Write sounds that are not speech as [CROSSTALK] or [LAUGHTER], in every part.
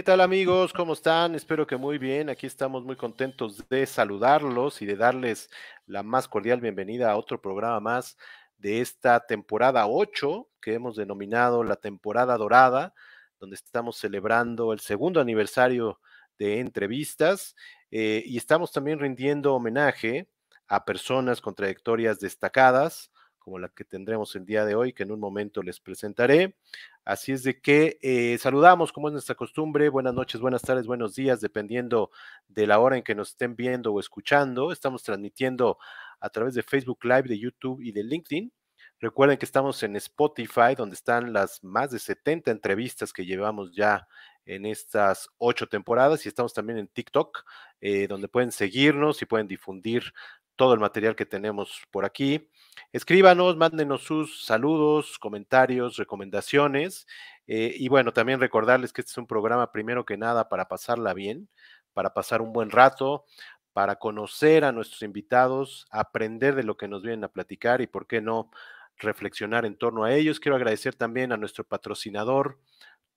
¿Qué tal amigos? ¿Cómo están? Espero que muy bien. Aquí estamos muy contentos de saludarlos y de darles la más cordial bienvenida a otro programa más de esta temporada 8 que hemos denominado la temporada dorada, donde estamos celebrando el segundo aniversario de entrevistas eh, y estamos también rindiendo homenaje a personas con trayectorias destacadas como la que tendremos el día de hoy, que en un momento les presentaré. Así es de que eh, saludamos, como es nuestra costumbre, buenas noches, buenas tardes, buenos días, dependiendo de la hora en que nos estén viendo o escuchando. Estamos transmitiendo a través de Facebook Live, de YouTube y de LinkedIn. Recuerden que estamos en Spotify, donde están las más de 70 entrevistas que llevamos ya en estas ocho temporadas y estamos también en TikTok, eh, donde pueden seguirnos y pueden difundir todo el material que tenemos por aquí. Escríbanos, mándenos sus saludos, comentarios, recomendaciones. Eh, y bueno, también recordarles que este es un programa primero que nada para pasarla bien, para pasar un buen rato, para conocer a nuestros invitados, aprender de lo que nos vienen a platicar y, por qué no, reflexionar en torno a ellos. Quiero agradecer también a nuestro patrocinador,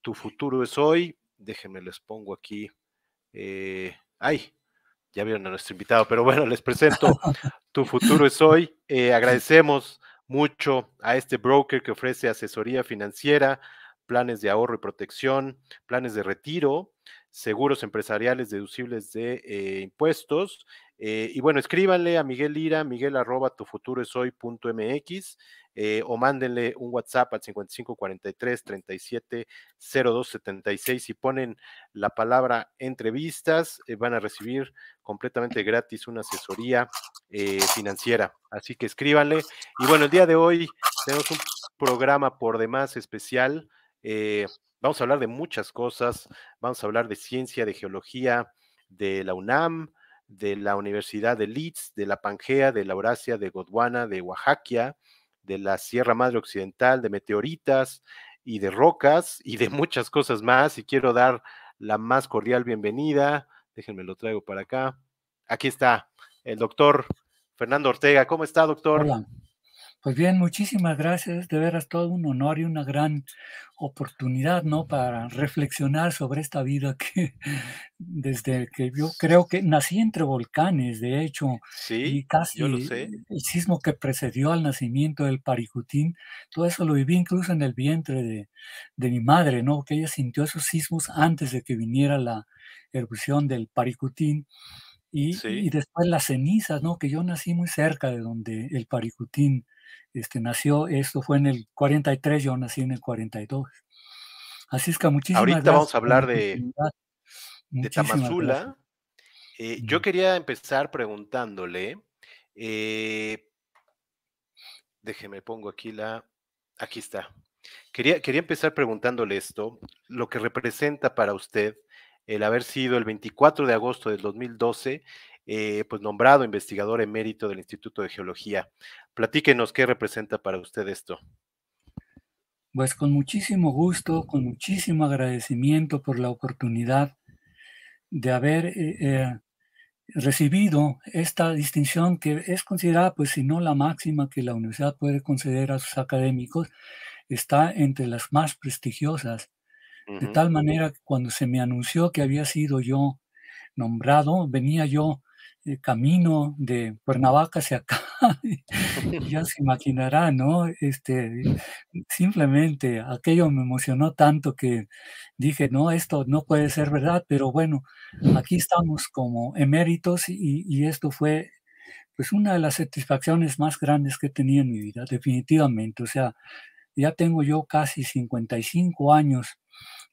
Tu Futuro es Hoy. Déjenme les pongo aquí. Eh, ay, ya vieron a nuestro invitado, pero bueno, les presento Tu Futuro es Hoy. Eh, agradecemos mucho a este broker que ofrece asesoría financiera, planes de ahorro y protección, planes de retiro, seguros empresariales deducibles de eh, impuestos. Eh, y bueno, escríbanle a Miguel Lira, miguel arroba MX. Eh, o mándenle un WhatsApp al 5543 370276 y ponen la palabra entrevistas, eh, van a recibir completamente gratis una asesoría eh, financiera. Así que escríbanle. Y bueno, el día de hoy tenemos un programa por demás especial. vamos a hablar de muchas cosas. Vamos a hablar de ciencia, de geología, de la UNAM, de la Universidad de Leeds, de la Pangea, de la Eurasia, de Gondwana, de Oaxaca, de la Sierra Madre Occidental, de meteoritas y de rocas y de muchas cosas más. Y quiero dar la más cordial bienvenida. Déjenme lo traigo para acá. Aquí está el doctor Fernando Ortega. ¿Cómo está, doctor? Pues bien, muchísimas gracias. De veras, todo un honor y una gran oportunidad, ¿no? Para reflexionar sobre esta vida que [LAUGHS] desde que yo creo que nací entre volcanes, de hecho, y casi el sismo que precedió al nacimiento del Paricutín, todo eso lo viví incluso en el vientre de, mi madre, ¿no? Que ella sintió esos sismos antes de que viniera la erupción del Paricutín. Y, y después las cenizas, ¿no? Que yo nací muy cerca de donde el Paricutín este, nació, esto fue en el 43, yo nací en el 42. Así es que muchísimas Ahorita vamos a hablar de, de Tamazula. Eh, yo quería empezar preguntándole, eh, déjeme, pongo aquí la, aquí está. Quería, quería empezar preguntándole esto, lo que representa para usted el haber sido el 24 de agosto del 2012 eh, pues nombrado investigador emérito del Instituto de Geología. Platíquenos qué representa para usted esto. Pues con muchísimo gusto, con muchísimo agradecimiento por la oportunidad de haber eh, eh, recibido esta distinción que es considerada, pues si no la máxima que la universidad puede conceder a sus académicos, está entre las más prestigiosas. De tal manera que cuando se me anunció que había sido yo nombrado, venía yo el camino de Cuernavaca hacia acá, [LAUGHS] ya se imaginará, ¿no? Este, simplemente aquello me emocionó tanto que dije, no, esto no puede ser verdad, pero bueno, aquí estamos como eméritos y, esto fue pues una de las satisfacciones más grandes que tenía en mi vida, definitivamente. O sea, ya tengo yo casi 55 años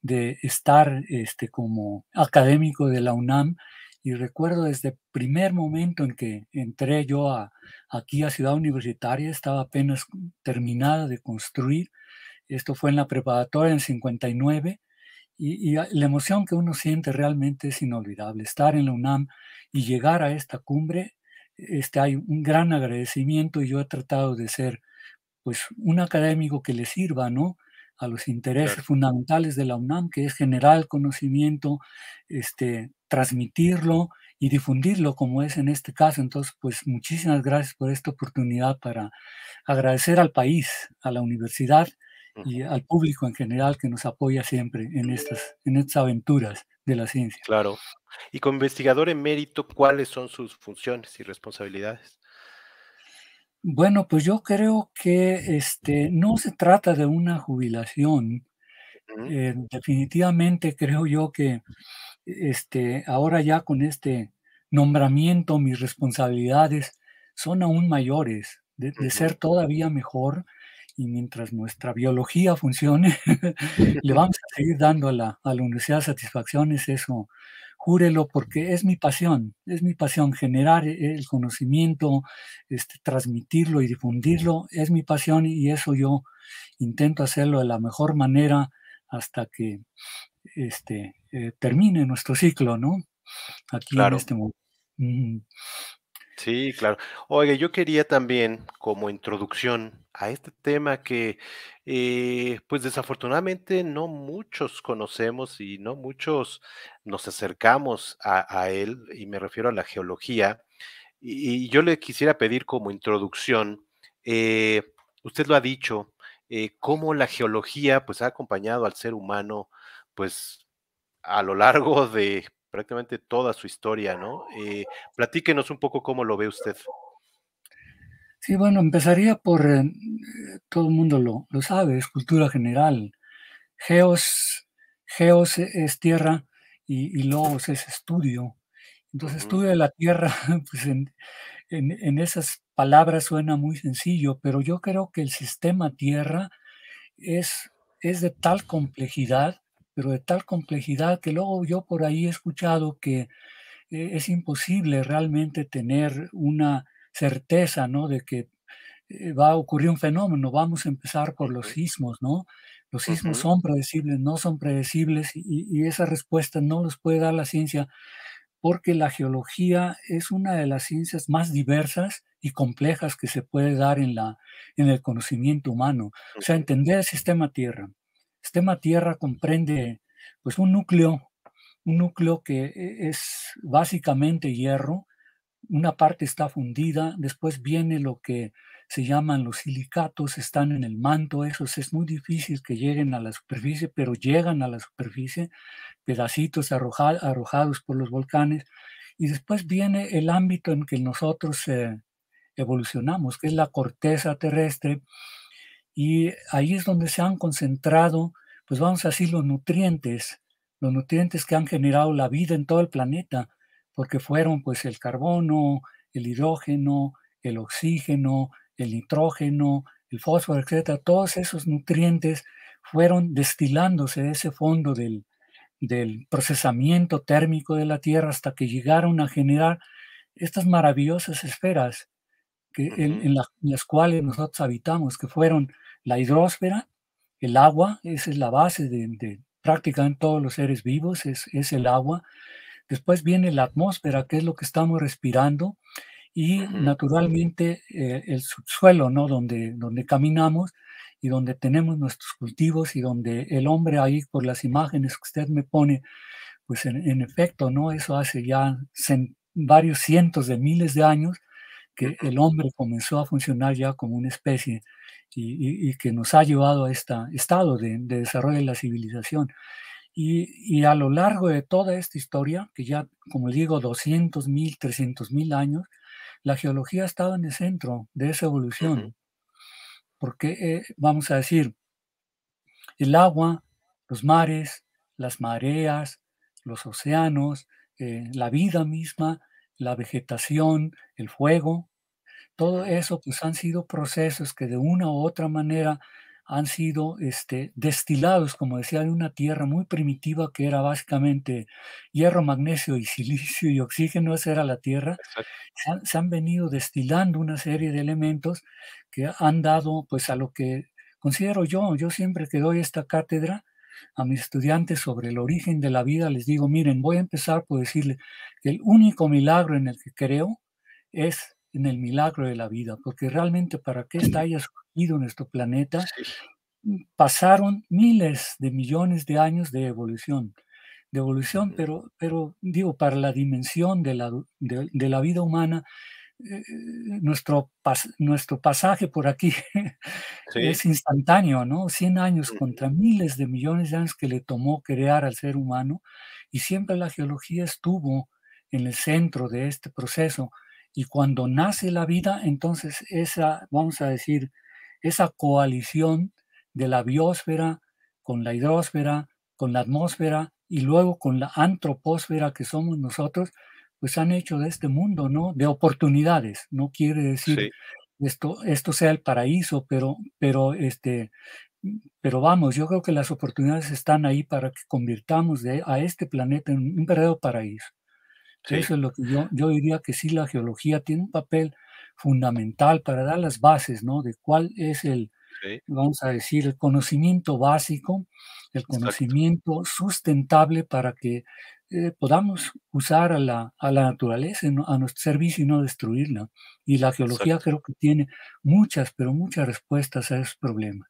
de estar este, como académico de la UNAM y recuerdo desde el primer momento en que entré yo a, aquí a Ciudad Universitaria, estaba apenas terminada de construir. Esto fue en la preparatoria en 59. Y, la emoción que uno siente realmente es inolvidable. Estar en la UNAM y llegar a esta cumbre, este, hay un gran agradecimiento y yo he tratado de ser pues un académico que le sirva, ¿no? a los intereses fundamentales de la UNAM, que es generar conocimiento, este, transmitirlo y difundirlo como es en este caso. Entonces, pues muchísimas gracias por esta oportunidad para agradecer al país, a la universidad y al público en general que nos apoya siempre en estas, en estas aventuras de la ciencia. Claro. Y como investigador en mérito, ¿cuáles son sus funciones y responsabilidades? Bueno, pues yo creo que este, no se trata de una jubilación. Eh, definitivamente creo yo que este, ahora ya con este nombramiento mis responsabilidades son aún mayores, de, ser todavía mejor y mientras nuestra biología funcione, [LAUGHS] le vamos a seguir dando a la, a la universidad satisfacciones, eso cúrelo, porque es mi pasión, es mi pasión generar e-, el conocimiento, este, transmitirlo y difundirlo, es mi pasión y eso yo intento hacerlo de la mejor manera hasta que este, eh, termine nuestro ciclo, ¿no? Aquí claro. en este momento. Sí, claro. Oiga, yo quería también, como introducción, a este tema que eh, pues desafortunadamente no muchos conocemos y no muchos nos acercamos a, él, y me refiero a la geología. Y, yo le quisiera pedir como introducción, eh, usted lo ha dicho, eh, cómo la geología pues ha acompañado al ser humano pues a lo largo de prácticamente toda su historia, ¿no? platíquenos un poco cómo lo ve usted. Sí, bueno, empezaría por, eh, todo el mundo lo, sabe, es cultura general. Geos, geos es tierra y, logos es estudio. Entonces, estudio de la tierra, [LAUGHS] pues en, esas palabras suena muy sencillo, pero yo creo que el sistema tierra es, es de tal complejidad, pero de tal complejidad que luego yo por ahí he escuchado que eh, es imposible realmente tener una certeza, ¿no? De que eh, va a ocurrir un fenómeno, vamos a empezar por los sismos, ¿no? Los sismos son predecibles, no son predecibles y, esa respuesta no los puede dar la ciencia porque la geología es una de las ciencias más diversas y complejas que se puede dar en, la, en el conocimiento humano. O sea, entender el sistema Tierra. El sistema Tierra comprende pues un núcleo, un núcleo que eh, es básicamente hierro, una parte está fundida, después viene lo que se llaman los silicatos, están en el manto, esos es muy difícil que lleguen a la superficie, pero llegan a la superficie, pedacitos arrojados por los volcanes, y después viene el ámbito en que nosotros eh, evolucionamos, que es la corteza terrestre, y ahí es donde se han concentrado, pues vamos a decir, los nutrientes, los nutrientes que han generado la vida en todo el planeta porque fueron pues el carbono, el hidrógeno, el oxígeno, el nitrógeno, el fósforo, etcétera, todos esos nutrientes fueron destilándose de ese fondo del, procesamiento térmico de la Tierra hasta que llegaron a generar estas maravillosas esferas que, en, las cuales nosotros habitamos, que fueron la hidrósfera, el agua, esa es la base de, de prácticamente todos los seres vivos, es, es el agua, Después viene la atmósfera, que es lo que estamos respirando, y naturalmente eh, el subsuelo, ¿no? Donde, donde caminamos y donde tenemos nuestros cultivos y donde el hombre ahí, por las imágenes que usted me pone, pues en, efecto, ¿no? Eso hace ya varios cientos de miles de años que el hombre comenzó a funcionar ya como una especie y, que nos ha llevado a este estado de desarrollo de la civilización. Y, a lo largo de toda esta historia, que ya, como digo, 200 mil, mil años, la geología ha estado en el centro de esa evolución. Porque, eh, vamos a decir, el agua, los mares, las mareas, los océanos, eh, la vida misma, la vegetación, el fuego, todo eso pues han sido procesos que de una u otra manera han sido este, destilados, como decía, de una tierra muy primitiva que era básicamente hierro, magnesio y silicio y oxígeno, esa era la tierra. Se han, venido destilando una serie de elementos que han dado pues a lo que considero yo, yo siempre que doy esta cátedra a mis estudiantes sobre el origen de la vida, les digo, miren, voy a empezar por decirle que el único milagro en el que creo es en el milagro de la vida, porque realmente para qué está nuestro planeta, mm, pasaron miles de millones de años de evolución, de evolución, pero, pero digo, para la dimensión de la, de, la vida humana, eh, nuestro, nuestro pasaje por aquí [LAUGHS] es instantáneo, ¿no? 100 años contra miles de millones de años que le tomó crear al ser humano y siempre la geología estuvo en el centro de este proceso. Y cuando nace la vida, entonces esa, vamos a decir, esa coalición de la biosfera con la hidrosfera, con la atmósfera y luego con la antroposfera que somos nosotros, pues han hecho de este mundo, ¿no? De oportunidades. No quiere decir esto, esto sea el paraíso, pero, pero este, pero vamos, yo creo que las oportunidades están ahí para que convirtamos a este planeta en un verdadero paraíso. Eso es lo que yo, yo diría que sí, la geología tiene un papel fundamental para dar las bases, ¿no? De cuál es el, vamos a decir, el conocimiento básico, el conocimiento sustentable para que eh, podamos usar a la, naturaleza a nuestro servicio y no destruirla. Y la geología creo que tiene muchas, pero muchas respuestas a esos problemas.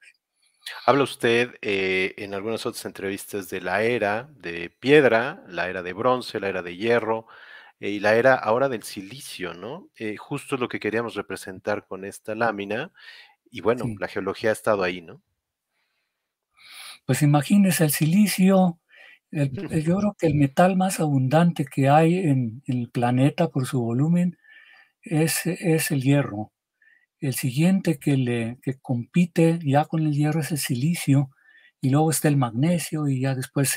Habla usted eh, en algunas otras entrevistas de la era de piedra, la era de bronce, la era de hierro, eh, y la era ahora del silicio, ¿no? Eh, justo lo que queríamos representar con esta lámina. Y bueno, la geología ha estado ahí, ¿no? Pues imagínense el silicio, [LAUGHS] yo creo que el metal más abundante que hay en, el planeta por su volumen es, es el hierro. El siguiente que, le, que compite ya con el hierro es el silicio, y luego está el magnesio y ya después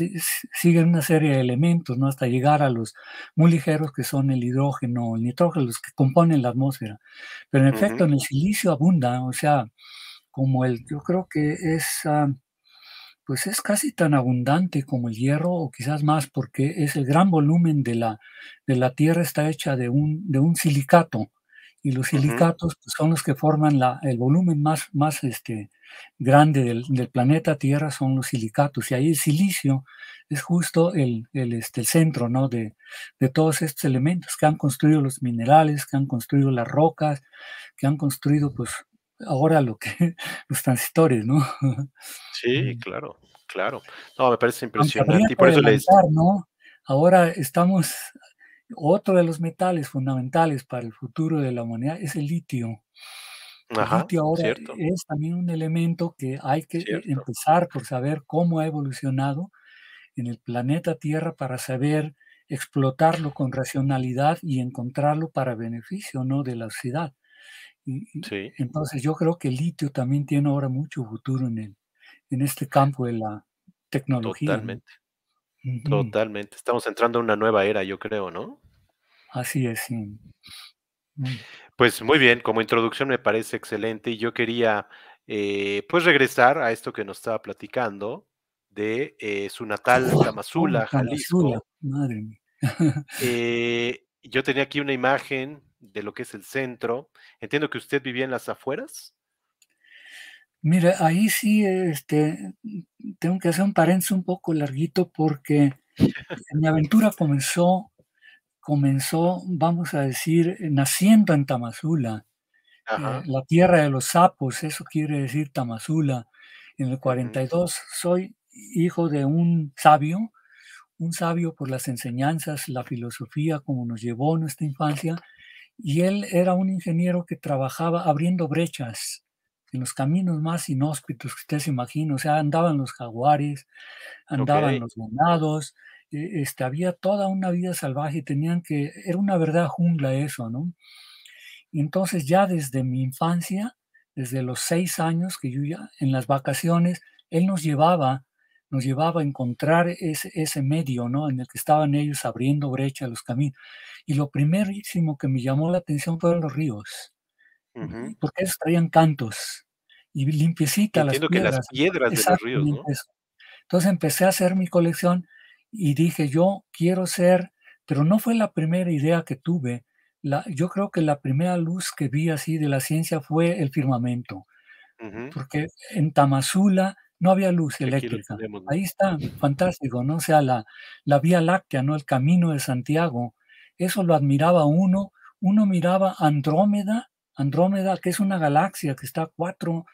siguen una serie de elementos, ¿no? Hasta llegar a los muy ligeros que son el hidrógeno, el nitrógeno, los que componen la atmósfera. Pero en efecto, en el silicio abunda, o sea, como el, yo creo que es, ah, pues es casi tan abundante como el hierro o quizás más porque es el gran volumen de la, de la Tierra está hecha de un, de un silicato y los silicatos pues, son los que forman la, el volumen más, más este, grande del, planeta Tierra son los silicatos. Y ahí el silicio es justo el, este, centro ¿no? de, todos estos elementos que han construido los minerales, que han construido las rocas, que han construido pues ahora lo que [LAUGHS] los transistores, ¿no? Sí, mm. claro, claro. No, me parece impresionante. Y por eso le ¿no? Ahora estamos otro de los metales fundamentales para el futuro de la humanidad es el litio litio pues ahora es también un elemento que hay que e empezar por saber cómo ha evolucionado en el planeta Tierra para saber explotarlo con racionalidad y encontrarlo para beneficio no de la sociedad. Entonces yo creo que el litio también tiene ahora mucho futuro en en este campo de la tecnología. Totalmente. Totalmente. Estamos entrando a una nueva era, yo creo, ¿no? Así es, sí. Mm. Pues muy bien, como introducción me parece excelente y yo quería eh, pues regresar a esto que nos estaba platicando de eh, su natal Tamazula, Jalisco. [LAUGHS] Eh, yo tenía aquí una imagen de lo que es el centro. Entiendo que usted vivía en las afueras. Mira, ahí sí este, tengo que hacer un paréntesis un poco larguito porque mi aventura comenzó comenzó, vamos a decir, naciendo en Tamazula, eh, la tierra de los sapos, eso quiere decir Tamazula. En el 42 soy hijo de un sabio, un sabio por las enseñanzas, la filosofía, como nos llevó nuestra infancia, y él era un ingeniero que trabajaba abriendo brechas en los caminos más inhóspitos que usted se imagina, o sea, andaban los jaguares, andaban los monados e, este, había toda una vida salvaje y tenían que, era una verdad jungla eso, ¿no? Entonces ya desde mi infancia, desde los seis años que yo ya en las vacaciones, él nos llevaba, nos llevaba a encontrar ese, ese medio, ¿no? En el que estaban ellos abriendo brecha a los caminos. Y lo primerísimo que me llamó la atención fueron los ríos, porque ellos traían cantos y limpiecita las piedras. las piedras de los ríos, Entonces empecé a hacer mi colección y dije, yo quiero ser, pero no fue la primera idea que tuve. La, yo creo que la primera luz que vi así de la ciencia fue el firmamento, porque en Tamazula no había luz eléctrica. Ahí está, fantástico, ¿no? O sea, la, la Vía Láctea, ¿no? El camino de Santiago, eso lo admiraba uno. Uno miraba Andrómeda Andrómeda, que es una galaxia que está a cuatro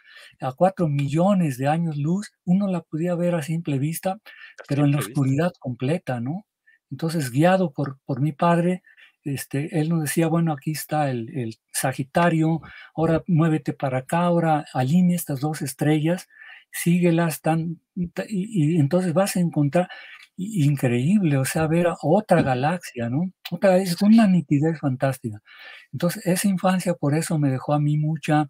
a millones de años luz, uno la podía ver a simple vista, pero en la oscuridad completa, ¿no? Entonces, guiado por, por mi padre, este, él nos decía, bueno, aquí está el, Sagitario, ahora muévete para acá, ahora alinea estas dos estrellas, síguelas tan, y entonces vas a encontrar, increíble, o sea, ver otra galaxia, ¿no? Otra vez una nitidez fantástica. Entonces, esa infancia por eso me dejó a mí mucha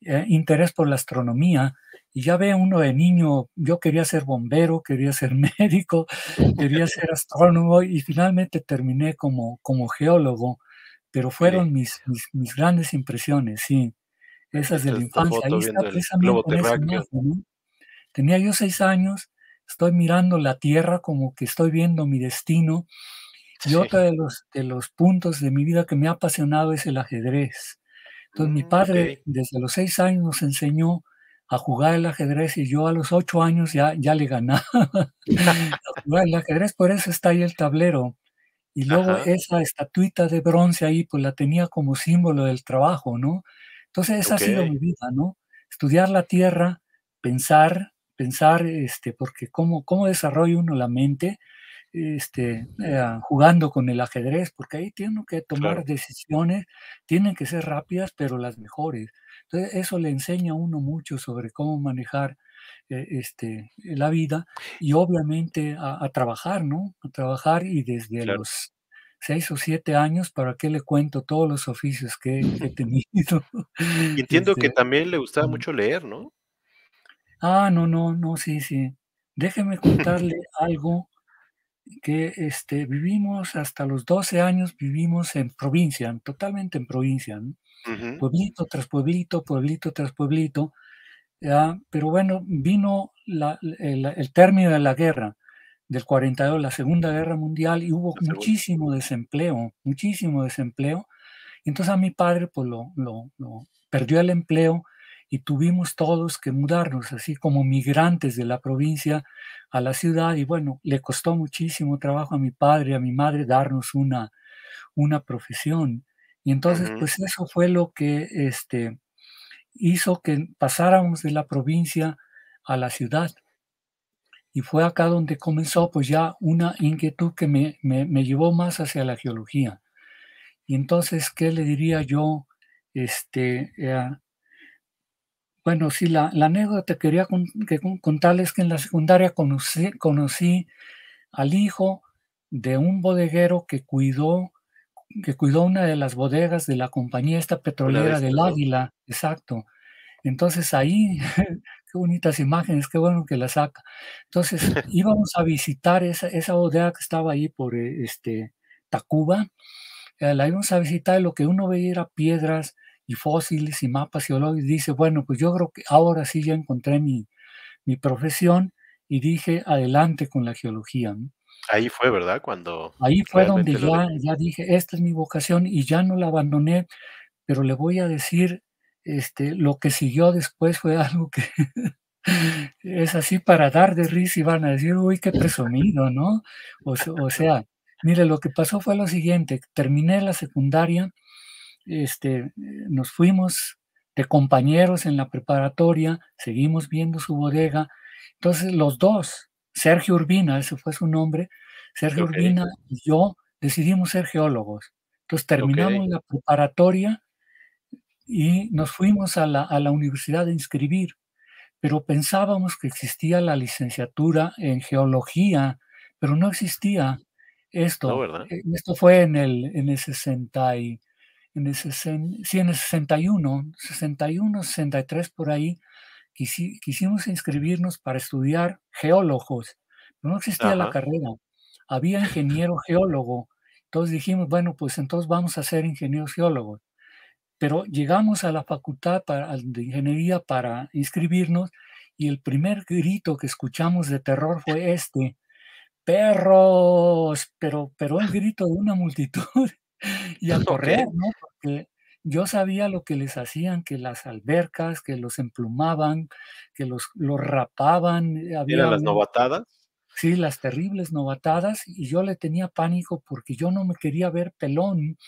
eh, interés por la astronomía. Y ya ve uno de niño, yo quería ser bombero, quería ser [LAUGHS] médico, quería ser astrónomo y finalmente terminé como, como geólogo, pero fueron mis, mis, grandes impresiones, sí. Esas de la infancia. Ahí está Tenía yo seis años estoy mirando la tierra como que estoy viendo mi destino. Y otro de los, de los puntos de mi vida que me ha apasionado es el ajedrez. Entonces mi mm, padre desde los seis años nos enseñó a jugar el ajedrez y yo a los ocho años ya, ya le ganaba [LAUGHS] el ajedrez, por eso está ahí el tablero. Y luego esa estatuita de bronce ahí, pues la tenía como símbolo del trabajo, ¿no? Entonces esa ha sido mi vida, ¿no? Estudiar la tierra, pensar, pensar, este, porque cómo, cómo desarrolla uno la mente este, eh, jugando con el ajedrez, porque ahí tienen que tomar decisiones, tienen que ser rápidas, pero las mejores. Entonces, eso le enseña a uno mucho sobre cómo manejar eh, este, la vida y obviamente a, trabajar, ¿no? A trabajar y desde los seis o siete años, ¿para qué le cuento todos los oficios que, he [LAUGHS] tenido? [LAUGHS] entiendo que este, también le gustaba mm. mucho leer, ¿no? Ah, no, no, no, sí, sí. Déjeme contarle [LAUGHS] algo que este, vivimos hasta los 12 años, vivimos en provincia, totalmente en provincia, pueblito tras pueblito, pueblito tras pueblito, ah, pero bueno, vino el, término de la guerra del 42, la Segunda Guerra Mundial, y hubo muchísimo desempleo, muchísimo desempleo. Entonces a mi padre pues, lo perdió el empleo y tuvimos todos que mudarnos, así como migrantes de la provincia a la ciudad. Y bueno, le costó muchísimo trabajo a mi padre, a mi madre, darnos una, una profesión. Y entonces, pues eso fue lo que este, hizo que pasáramos de la provincia a la ciudad. Y fue acá donde comenzó pues ya una inquietud que me, me, llevó más hacia la geología. Y entonces, ¿qué le diría yo? Este, eh, bueno, sí, la, la anécdota que quería con, que, contarles que en la secundaria conocí, conocí al hijo de un bodeguero que cuidó, que cuidó una de las bodegas de la compañía esta petrolera del Águila, exacto. Entonces ahí, [LAUGHS] qué bonitas imágenes, qué bueno que la saca. Entonces [LAUGHS] íbamos a visitar esa, bodega que estaba ahí por este, Tacuba, eh, la íbamos a visitar y lo que uno veía era piedras, y fósiles y mapas geológicos, dice, bueno, pues yo creo que ahora sí ya encontré mi, mi profesión y dije, adelante con la geología. Ahí fue, ¿verdad? Cuando... Ahí fue donde ya, dije, esta es mi vocación y ya no la abandoné, pero le voy a decir, este, lo que siguió después fue algo que [LAUGHS] es así para dar de risa y van a decir, uy, qué presumido, ¿no? O, o sea, mire, lo que pasó fue lo siguiente, terminé la secundaria este, nos fuimos de compañeros en la preparatoria, seguimos viendo su bodega. Entonces los dos, Sergio Urbina, ese fue su nombre, Sergio Urbina y yo decidimos ser geólogos. Entonces terminamos la preparatoria y nos fuimos a la, universidad a inscribir, pero pensábamos que existía la licenciatura en geología, pero no existía esto. Eh, esto fue en el, en el 60 y, en el, 61, 61, 63 por ahí, quisimos inscribirnos para estudiar geólogos, no existía la carrera. Había ingeniero geólogo, entonces dijimos, bueno, pues entonces vamos a ser ingenieros geólogos. Pero llegamos a la facultad de ingeniería para inscribirnos y el primer grito que escuchamos de terror fue este, perros, pero, pero el [LAUGHS] grito de una multitud y a correr, ¿no? Porque yo sabía lo que les hacían, que las albercas, que los emplumaban, que los, los rapaban. Eh, había las novatadas? Sí, las terribles novatadas, y yo le tenía pánico porque yo no me quería ver pelón.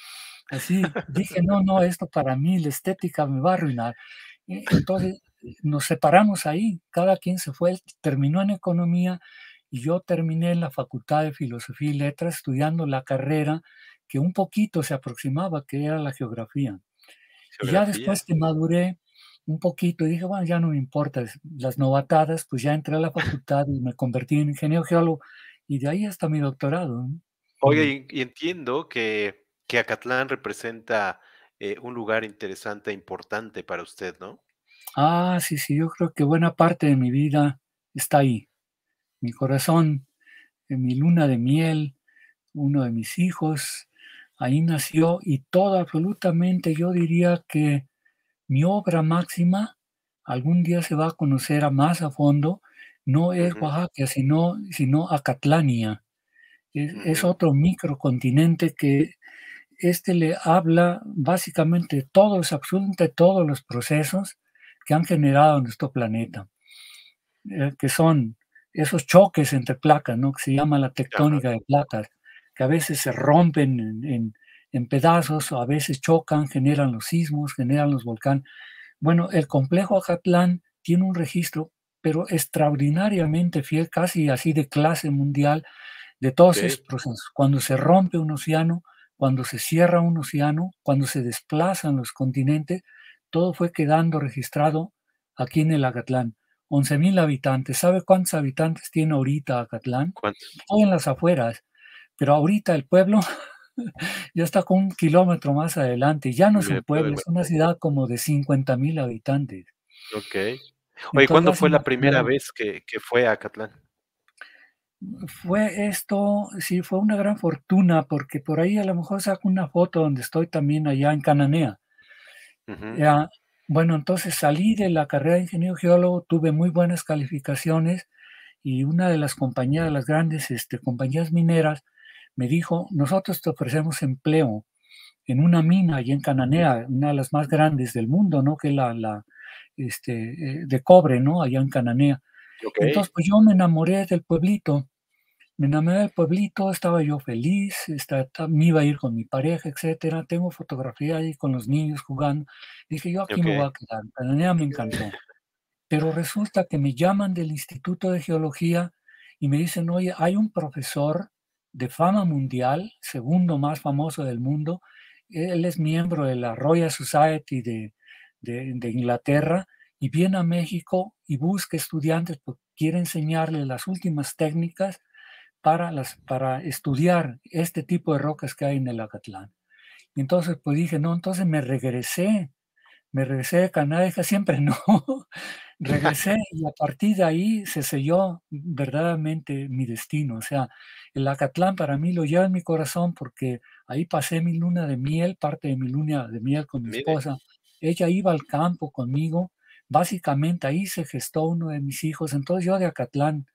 Así dije, no, no, esto para mí, la estética me va a arruinar. Eh, entonces eh, nos separamos ahí, cada quien se fue, terminó en economía y yo terminé en la Facultad de Filosofía y Letras estudiando la carrera que un poquito se aproximaba, que era la geografía. Y ya después que maduré un poquito dije, bueno, ya no me importa las novatadas, pues ya entré a la [LAUGHS] facultad y me convertí en ingeniero geólogo y de ahí hasta mi doctorado. Oye, y entiendo que, que Acatlán representa eh, un lugar interesante e importante para usted, ¿no? Ah, sí, sí, yo creo que buena parte de mi vida está ahí. Mi corazón, eh, mi luna de miel, uno de mis hijos, ahí nació y todo absolutamente yo diría que mi obra máxima algún día se va a conocer a más a fondo, no es Oaxaca, sino, sino Acatlania. Es, otro microcontinente que este le habla básicamente de todos, absolutamente todos los procesos que han generado nuestro planeta, eh, que son esos choques entre placas, ¿no? que se llama la tectónica de placas, que a veces se rompen en, pedazos, a veces chocan, generan los sismos, generan los volcanes. Bueno, el complejo Acatlán tiene un registro, pero extraordinariamente fiel, casi así de clase mundial, de todos esos procesos. Cuando se rompe un océano, cuando se cierra un océano, cuando se desplazan los continentes, todo fue quedando registrado aquí en el Acatlán. 11.000 habitantes. ¿Sabe cuántos habitantes tiene ahorita Acatlán? ¿Cuántos? en las afueras. Pero ahorita el pueblo [LAUGHS] ya está con un kilómetro más adelante. Ya no es un pueblo, es una ciudad como de 50 mil habitantes. Ok. Oye, ¿cuándo fue la primera vez que, fue a Catlán? Fue esto, sí, fue una gran fortuna, porque por ahí a lo mejor saco una foto donde estoy también allá en Cananea. ya, bueno, entonces salí de la carrera de ingeniero geólogo, tuve muy buenas calificaciones y una de las compañías, las grandes este, compañías mineras, me dijo, nosotros te ofrecemos empleo en una mina allá en Cananea, una de las más grandes del mundo, ¿no? Que la, la este, eh, de cobre, ¿no? Allá en Cananea. Entonces, pues yo me enamoré del pueblito. Me enamoré del pueblito, estaba yo feliz, está me iba a ir con mi pareja, etcétera. Tengo fotografía ahí con los niños jugando. Dije, yo aquí me voy a quedar. Cananea me encantó. Pero resulta que me llaman del Instituto de Geología y me dicen, oye, hay un profesor de fama mundial, segundo más famoso del mundo. Él es miembro de la Royal Society de, Inglaterra y viene a México y busca estudiantes porque quiere enseñarle las últimas técnicas para, las, para estudiar este tipo de rocas que hay en el Acatlán. Y entonces pues dije, no, entonces me regresé, me regresé de Canadá, siempre no, Regresé y a partir de ahí se selló verdaderamente mi destino. O sea, el Acatlán para mí lo lleva en mi corazón porque ahí pasé mi luna de miel, parte de mi luna de miel con mi esposa. Ella iba al campo conmigo. Básicamente ahí se gestó uno de mis hijos. Entonces yo de Acatlán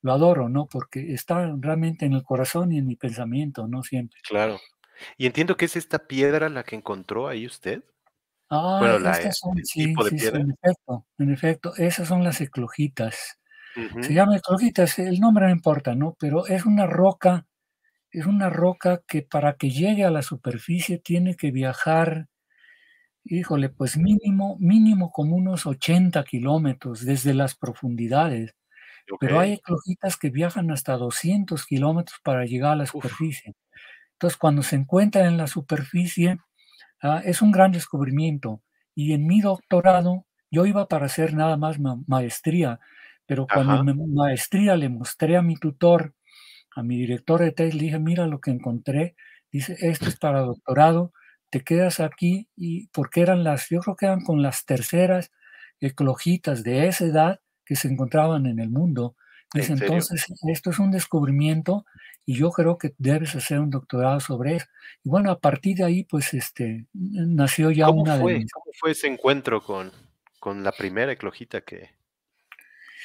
lo adoro, ¿no? Porque está realmente en el corazón y en mi pensamiento, ¿no? Siempre. Claro. Y entiendo que es esta piedra la que encontró ahí usted. Ah, estas son, sí, sí, en efecto, en efecto, esas son las eclogitas. Se llama eclogitas, el nombre no importa, ¿no? Pero es una roca, es una roca que para que llegue a la superficie tiene que viajar, híjole, pues mínimo, mínimo como unos 80 kilómetros desde las profundidades. Pero hay eclogitas que viajan hasta 200 kilómetros para llegar a la superficie. Entonces, cuando se encuentran en la superficie, Ah, es un gran descubrimiento. Y en mi doctorado yo iba para hacer nada más maestría, pero cuando mi maestría le mostré a mi tutor, a mi director de test, le dije, mira lo que encontré. Dice, esto es para doctorado, te quedas aquí y porque eran las, yo creo que eran con las terceras eclogitas de esa edad que se encontraban en el mundo. Dice, entonces, esto es un descubrimiento y yo creo que debes hacer un doctorado sobre eso. Y bueno, a partir de ahí, pues, este, nació ya una de ¿Cómo fue ese encuentro con, la primera eclojita que,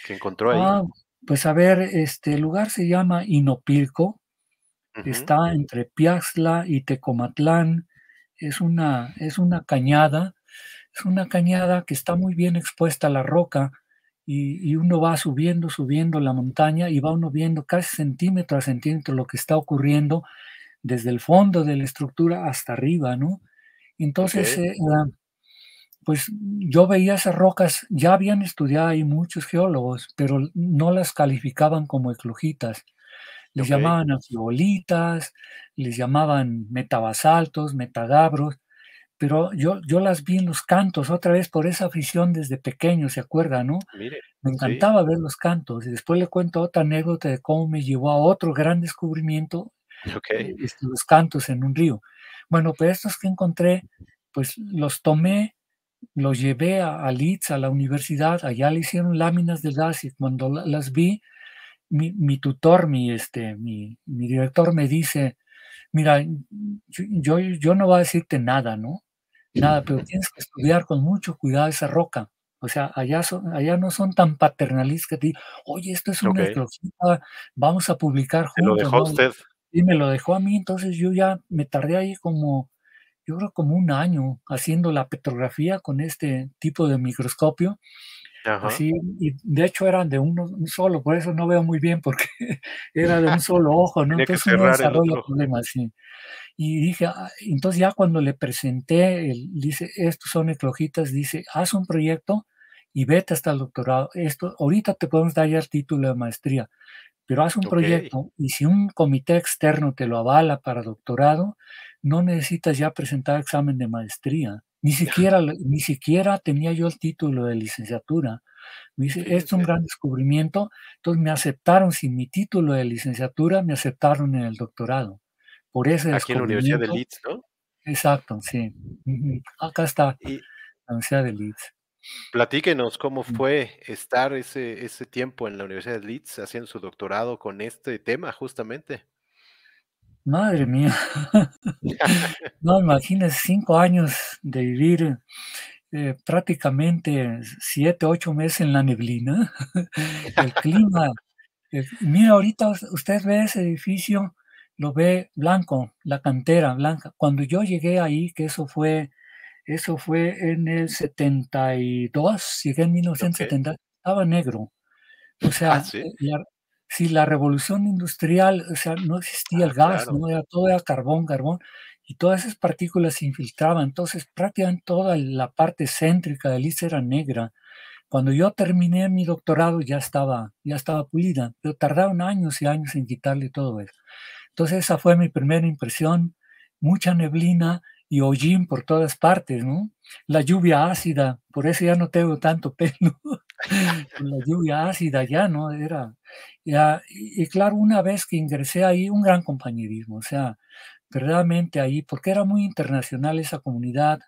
encontró ahí? Ah, pues a ver, este lugar se llama Inopilco, está entre Piaxla y Tecomatlán, es una, es una cañada, es una cañada que está muy bien expuesta a la roca, y, uno va subiendo, subiendo la montaña y va uno viendo casi centímetro a centímetro lo que está ocurriendo desde el fondo de la estructura hasta arriba, ¿no? Entonces, eh, ah, pues yo veía esas rocas, ya habían estudiado ahí muchos geólogos, pero no las calificaban como eclogitas. Les llamaban anfibolitas, les llamaban metabasaltos, metagabros, pero yo, yo las vi en los cantos, otra vez por esa afición desde pequeño, ¿se acuerda, no? me encantaba ver los cantos. Y después le cuento otra anécdota de cómo me llevó a otro gran descubrimiento, eh, este, los cantos en un río. Bueno, pues estos que encontré, pues los tomé, los llevé a, Leeds, a la universidad, allá le hicieron láminas de gas y cuando las vi, mi, tutor, mi, este, mi, director me dice, mira, yo, yo, yo, no voy a decirte nada, ¿no? nada, pero tienes que estudiar con mucho cuidado esa roca. O sea, allá, son, allá no son tan paternalistas que te oye, esto es una okay. vamos a publicar juntos. Y me lo dejó a mí, entonces yo ya me tardé ahí como, yo creo como un año haciendo la petrografía con este tipo de microscopio Así, y de hecho eran de uno, un solo, por eso no veo muy bien porque [LAUGHS] era de un [LAUGHS] solo ojo, Entonces Y dije, ah", entonces ya cuando le presenté, dice, estos son eclojitas, dice, haz un proyecto y vete hasta el doctorado. Esto, ahorita te podemos dar ya el título de maestría, pero haz un proyecto y si un comité externo te lo avala para doctorado, no necesitas ya presentar examen de maestría. Ni siquiera, ni siquiera tenía yo el título de licenciatura. Me dice, esto es un gran descubrimiento. Entonces me aceptaron sin mi título de licenciatura, me aceptaron en el doctorado. Por ese Aquí en la Universidad de Leeds, ¿no? Exacto, sí. Acá está la Universidad de Leeds. Platíquenos cómo fue estar ese, ese tiempo en la Universidad de Leeds haciendo su doctorado con este tema, justamente. Madre mía. [LAUGHS] no, imagines cinco años de vivir eh, prácticamente siete, ocho meses en la neblina. [LAUGHS] el clima. Eh, mira, ahorita usted ve ese edificio, lo ve blanco, la cantera blanca. Cuando yo llegué ahí, que eso fue, eso fue en el 72, llegué en 1970, estaba negro. O sea, ah, eh, si la revolución industrial, o sea, no existía el ah, gas, todo era carbón, carbón, y todas esas partículas se infiltraban, entonces prácticamente toda la parte céntrica de isla era negra. Cuando yo terminé mi doctorado ya estaba, ya estaba pulida, pero tardaron años y años en quitarle todo eso. Entonces esa fue mi primera impresión, mucha neblina y hollín por todas partes, ¿no? La lluvia ácida, por eso ya no tengo tanto [LAUGHS] pelo. la lluvia ácida ya, ¿no? Era, y, claro, una vez que ingresé ahí, un gran compañerismo, o sea, verdaderamente ahí, porque era muy internacional esa comunidad,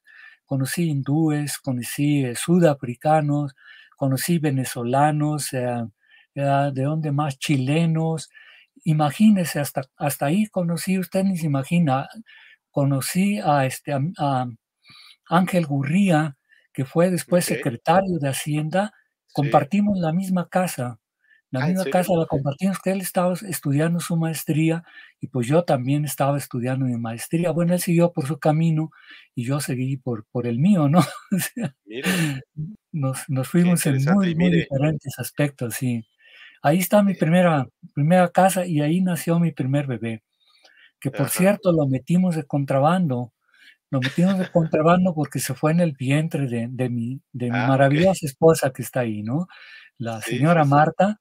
conocí hindúes, conocí eh, sudafricanos, conocí venezolanos, eh, eh, de donde más chilenos, imagínese, hasta, hasta ahí conocí, usted ni se imagina, conocí a, este, Ángel Gurría, que fue después secretario de Hacienda, compartimos la misma casa. La ah, misma casa la compartimos, que él estaba estudiando su maestría y pues yo también estaba estudiando mi maestría. Bueno, él siguió por su camino y yo seguí por, por el mío, ¿no? [LAUGHS] nos, fuimos en muy, diferentes aspectos, sí. Ahí está mi primera, primera casa y ahí nació mi primer bebé que por cierto lo metimos de contrabando. Lo metimos de contrabando porque se fue en el vientre de, mi, de mi ah, maravillosa esposa que está ahí, ¿no? La señora Marta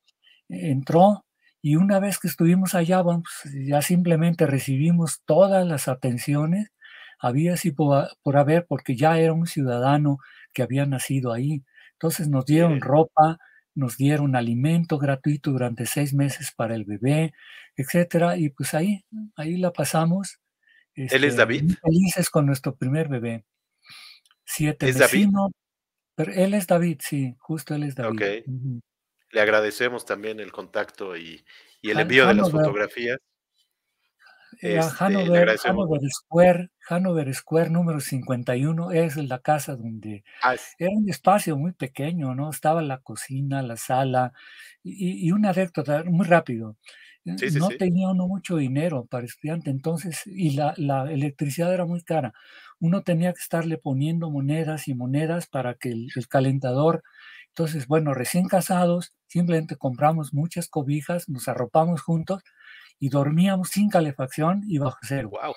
eh, entró y una vez que estuvimos allá, vamos, pues, ya simplemente recibimos todas las atenciones había sido por, haber, porque ya era un ciudadano que había nacido ahí. Entonces nos dieron ropa, nos dieron alimento gratuito durante seis meses para el bebé, etcétera. Y pues ahí, ahí la pasamos. Él es este, David. Felices con nuestro primer bebé. Siete ¿Es David? Pero él es David, sí, justo él es David. Le agradecemos también el contacto y, el envío de las fotografías. Este, Hanover, Square, Hanover Square número 51 es la casa donde ah, era un espacio muy pequeño, ¿no? Estaba la cocina, la sala y, y una anécdota muy rápido no tenía uno mucho dinero para estudiante, entonces, y la, electricidad era muy cara. Uno tenía que estarle poniendo monedas y monedas para que el, calentador. Entonces, bueno, recién casados, simplemente compramos muchas cobijas, nos arropamos juntos y dormíamos sin calefacción y bajo cero. Wow.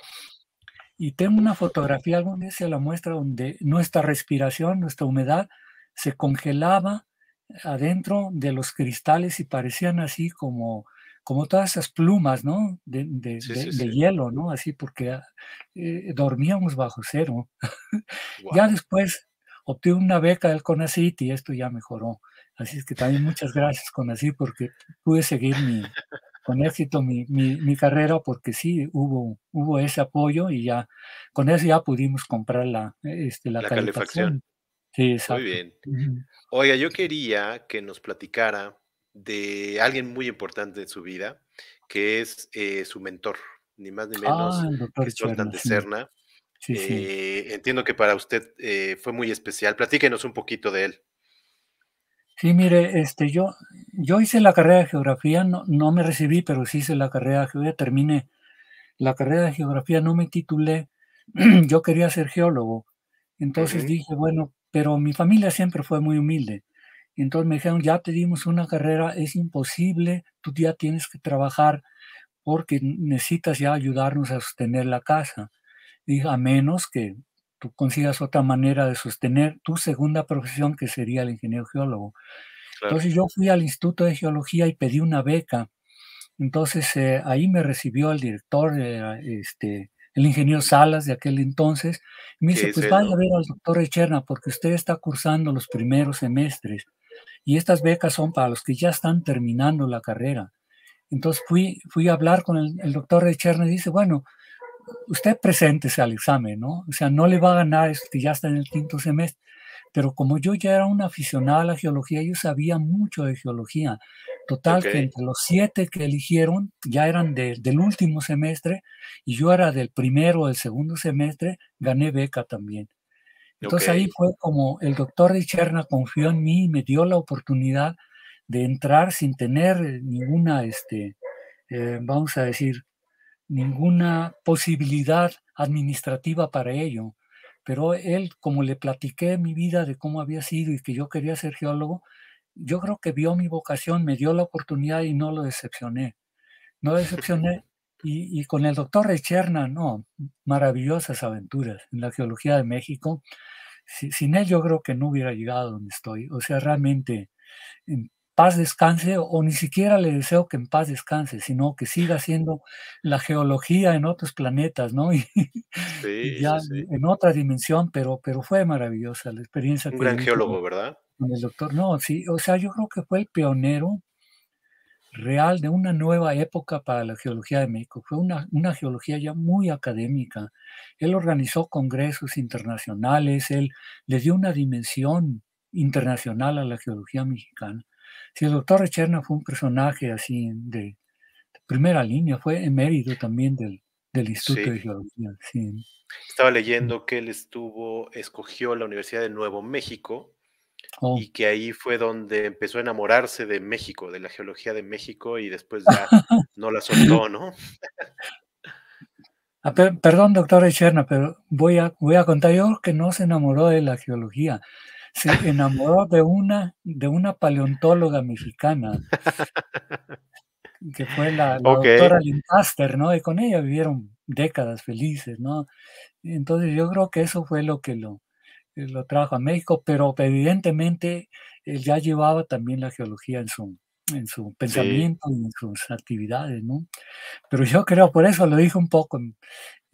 Y tengo una fotografía, algún día se la muestra, donde nuestra respiración, nuestra humedad se congelaba adentro de los cristales y parecían así como como todas esas plumas, ¿no? De, de, de, hielo, ¿no? Así porque ah, eh, dormíamos bajo cero. [LAUGHS] ya después obtuve una beca del CONACIT y esto ya mejoró. Así es que también muchas gracias CONACIT porque pude seguir mi, con éxito mi, mi, carrera porque sí hubo, hubo ese apoyo y ya con eso ya pudimos comprar la, este, la, calefacción. calefacción. Sí, exacto. Muy bien. Oiga, yo quería que nos platicara de alguien muy importante en su vida, que es eh, su mentor, ni más ni menos que ah, de Serna. Eh, entiendo que para usted eh, fue muy especial. Platíquenos un poquito de él. Sí, mire, este, yo, yo hice la carrera de geografía, no, me recibí, pero sí hice la carrera de geografía, terminé la carrera de geografía, no me titulé, [CLEARS THROAT] yo quería ser geólogo. Entonces dije, bueno, pero mi familia siempre fue muy humilde entonces me dijeron, ya te dimos una carrera, es imposible, tú ya tienes que trabajar porque necesitas ya ayudarnos a sostener la casa. Dije, a menos que tú consigas otra manera de sostener tu segunda profesión, que sería el ingeniero geólogo. Entonces yo fui al Instituto de Geología y pedí una beca. Entonces eh, ahí me recibió el director, eh, este, el ingeniero Salas de aquel entonces. me dice, pues vaya a ver al doctor Echerna porque usted está cursando los primeros semestres. Y estas becas son para los que ya están terminando la carrera. Entonces fui, fui a hablar con el, doctor de y dice, bueno, usted preséntese al examen, ¿no? O sea, no le va a ganar eso que ya está en el quinto semestre. Pero como yo ya era un aficionado a la geología, yo sabía mucho de geología. Total, que entre los siete que eligieron ya eran del último semestre y yo era del primero o del segundo semestre, gané beca también. Entonces ahí fue como el doctor Richerna confió en mí y me dio la oportunidad de entrar sin tener ninguna, este, eh, vamos a decir, ninguna posibilidad administrativa para ello. Pero él, como le platiqué mi vida de cómo había sido y que yo quería ser geólogo, yo creo que vio mi vocación, me dio la oportunidad y no lo decepcioné. No lo decepcioné y, con el doctor Echerna, no, maravillosas aventuras en la geología de México. sin él yo creo que no hubiera llegado donde estoy. O sea, realmente, en paz descanse, o ni siquiera le deseo que en paz descanse, sino que siga haciendo la geología en otros planetas, ¿no? [LAUGHS] Y, sí, ya en otra dimensión, pero, pero fue maravillosa la experiencia. Un gran geólogo, ¿verdad? Con el doctor, no, sí, o sea, yo creo que fue el pionero real de una nueva época para la geología de México. Fue una, geología ya muy académica. Él organizó congresos internacionales, él le dio una dimensión internacional a la geología mexicana. Si el doctor Echerna fue un personaje así de, primera línea, fue emérito también del, Instituto de Geología. Estaba leyendo que él estuvo, escogió la Universidad de Nuevo México Oh. Y que ahí fue donde empezó a enamorarse de México, de la geología de México, y después ya [LAUGHS] no la soltó, ¿no? Ah, perdón, doctora Echerna, pero voy a, contar yo que no se enamoró de la geología se enamoró de una, de una paleontóloga mexicana, que fue la, doctora ¿no? Y con ella vivieron décadas felices, ¿no? Entonces yo creo que eso fue lo que lo, eh, lo trajo a México, pero evidentemente él ya llevaba también la geología en su, en su pensamiento y en sus actividades, ¿no? Pero yo creo, por eso lo dije un poco en,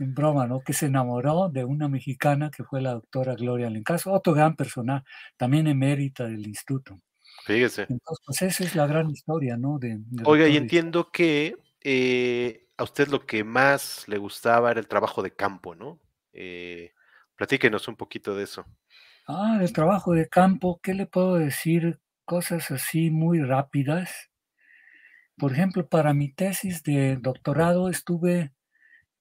broma, ¿no? Que se enamoró de una mexicana que fue la doctora Gloria Lencaso, otro gran personaje, también emérita del instituto. Fíjese. Entonces, pues, esa es la gran historia, ¿no? Oiga, y entiendo que eh, a usted lo que más le gustaba era el trabajo de campo, ¿no? Eh, Platíquenos un poquito de eso. Ah, el trabajo de campo, ¿qué le puedo decir? Cosas así muy rápidas. Por ejemplo, para mi tesis de doctorado estuve,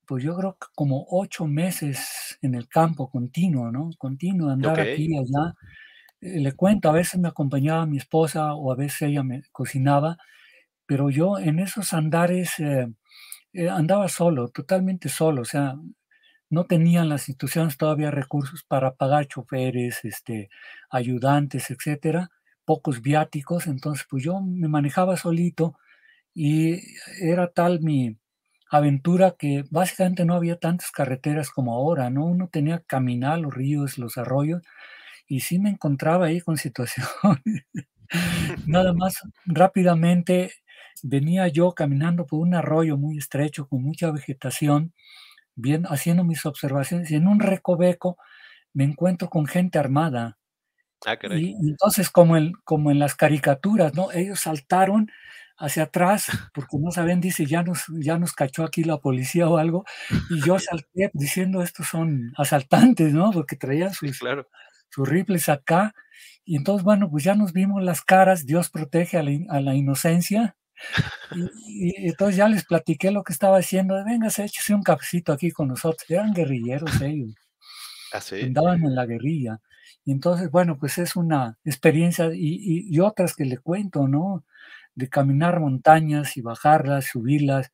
pues yo creo que como ocho meses en el campo continuo, ¿no? Continuo, andar aquí y allá. Eh, le cuento, a veces me acompañaba mi esposa o a veces ella me cocinaba, pero yo en esos andares eh, eh, andaba solo, totalmente solo, o sea, no tenían las instituciones todavía recursos para pagar choferes, este, ayudantes, etcétera, pocos viáticos, entonces pues yo me manejaba solito y era tal mi aventura que básicamente no había tantas carreteras como ahora, ¿no? Uno tenía que caminar los ríos, los arroyos y sí me encontraba ahí con situaciones. [LAUGHS] Nada más rápidamente venía yo caminando por un arroyo muy estrecho con mucha vegetación haciendo mis observaciones y en un recoveco me encuentro con gente armada. Ah, y entonces, como en, como en las caricaturas, ¿no? Ellos saltaron hacia atrás, porque no saben, dice, ya nos, ya nos cachó aquí la policía o algo, y yo [LAUGHS] salté diciendo, estos son asaltantes, ¿no? Porque traían sus, sus rifles acá. Y entonces, bueno, pues ya nos vimos las caras, Dios protege a la, a la inocencia, y, entonces ya les platiqué lo que estaba haciendo, de, se échese un cafecito aquí con nosotros. Eran guerrilleros ellos. Ah, Andaban en la guerrilla. Y entonces, bueno, pues es una experiencia y, otras que le cuento, ¿no? De caminar montañas y bajarlas, subirlas.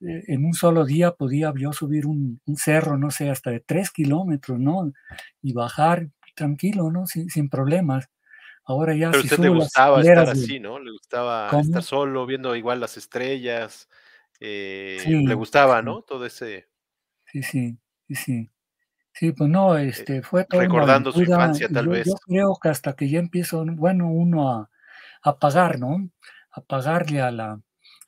Eh, en un solo día podía yo subir un, cerro, no sé, hasta de tres kilómetros, ¿no? Y bajar tranquilo, ¿no? sin problemas. Ahora ya. Pero a usted le gustaba estar así, ¿no? Le gustaba estar solo, viendo igual las estrellas. Eh, le gustaba, ¿no? Todo ese. Sí, sí, sí, sí. Sí, pues no, eh, este, fue todo. Recordando su infancia, tal vez. Yo creo que hasta que ya empiezo, bueno, uno a, pagar, ¿no? A pagarle a la,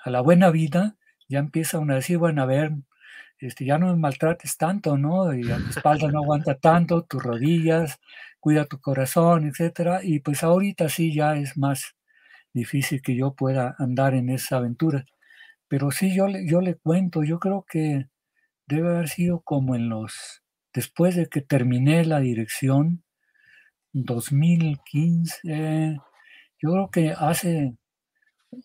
a la buena vida, ya empieza uno a decir, bueno, a ver, este, ya no me maltrates tanto, ¿no? Y a tu espalda no aguanta tanto, tus rodillas, cuida tu corazón, etcétera. Y pues ahorita sí ya es más difícil que yo pueda andar en esa aventura. Pero sí, yo le, yo le cuento, yo creo que debe haber sido como en los, después de que terminé la dirección, 2015, yo creo que hace,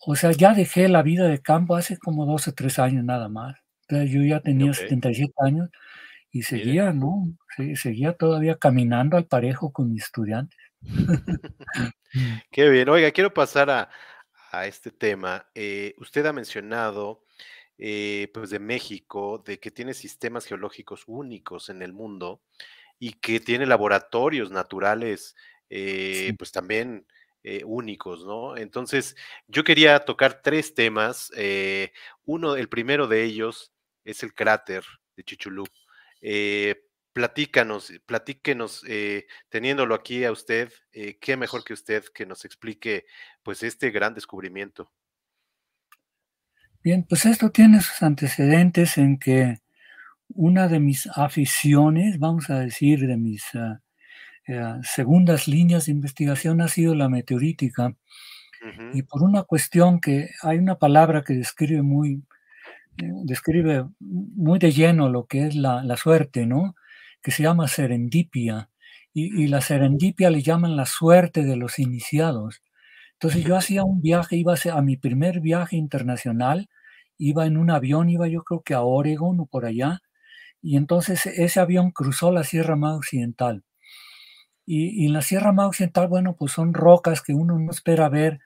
o sea, ya dejé la vida de campo hace como dos o tres años nada más yo ya tenía 77 años y seguía, ¿no? seguía todavía caminando al parejo con mis estudiantes. [LAUGHS] Qué bien. Oiga, quiero pasar a, este tema. Eh, usted ha mencionado, eh, pues, de México, de que tiene sistemas geológicos únicos en el mundo y que tiene laboratorios naturales, eh, pues, también únicos, ¿no? Entonces, yo quería tocar tres temas. uno, el primero de ellos es el cráter de Chichulú. Eh, platícanos, eh, platíquenos, eh, teniéndolo aquí a usted, qué mejor que usted que nos explique pues este gran descubrimiento. Bien, pues esto tiene sus antecedentes en que una de mis aficiones, vamos a decir, de mis ah, segundas líneas de investigación ha sido la meteorítica. Y por una cuestión que hay una palabra que describe muy eh, describe muy de lleno lo que es la, suerte, ¿no? Que se llama serendipia. Y, la serendipia le llaman la suerte de los iniciados. Entonces yo hacía un viaje, iba a, mi primer viaje internacional, iba en un avión, iba yo creo que a Oregon o por allá, y entonces ese avión cruzó la Sierra Más Occidental. Y, en la Sierra Más Occidental, bueno, pues son rocas que uno no espera ver,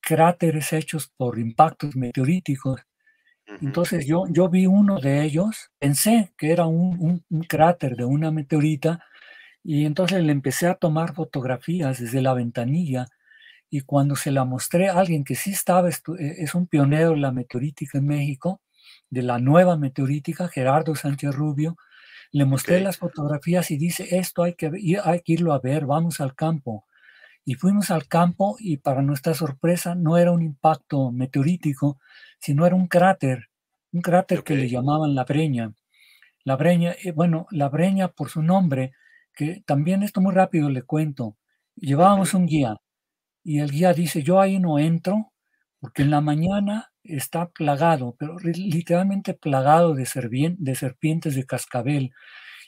cráteres hechos por impactos meteoríticos, entonces yo, yo vi uno de ellos, pensé que era un, cráter de una meteorita y entonces le empecé a tomar fotografías desde la ventanilla y cuando se la mostré a alguien que sí estaba, eh, es un pionero de la meteorítica en México, de la nueva meteorítica, Gerardo Sánchez Rubio, le mostré las fotografías y dice, esto hay que, ir, hay que irlo a ver, vamos al campo. Y fuimos al campo y para nuestra sorpresa no era un impacto meteorítico, sino era un cráter un cráter que le llamaban La Breña. La Breña, eh, bueno, La Breña por su nombre, que también esto muy rápido le cuento, llevábamos un guía y el guía dice, yo ahí no entro porque en la mañana está plagado, pero literalmente plagado de, serpientes de cascabel.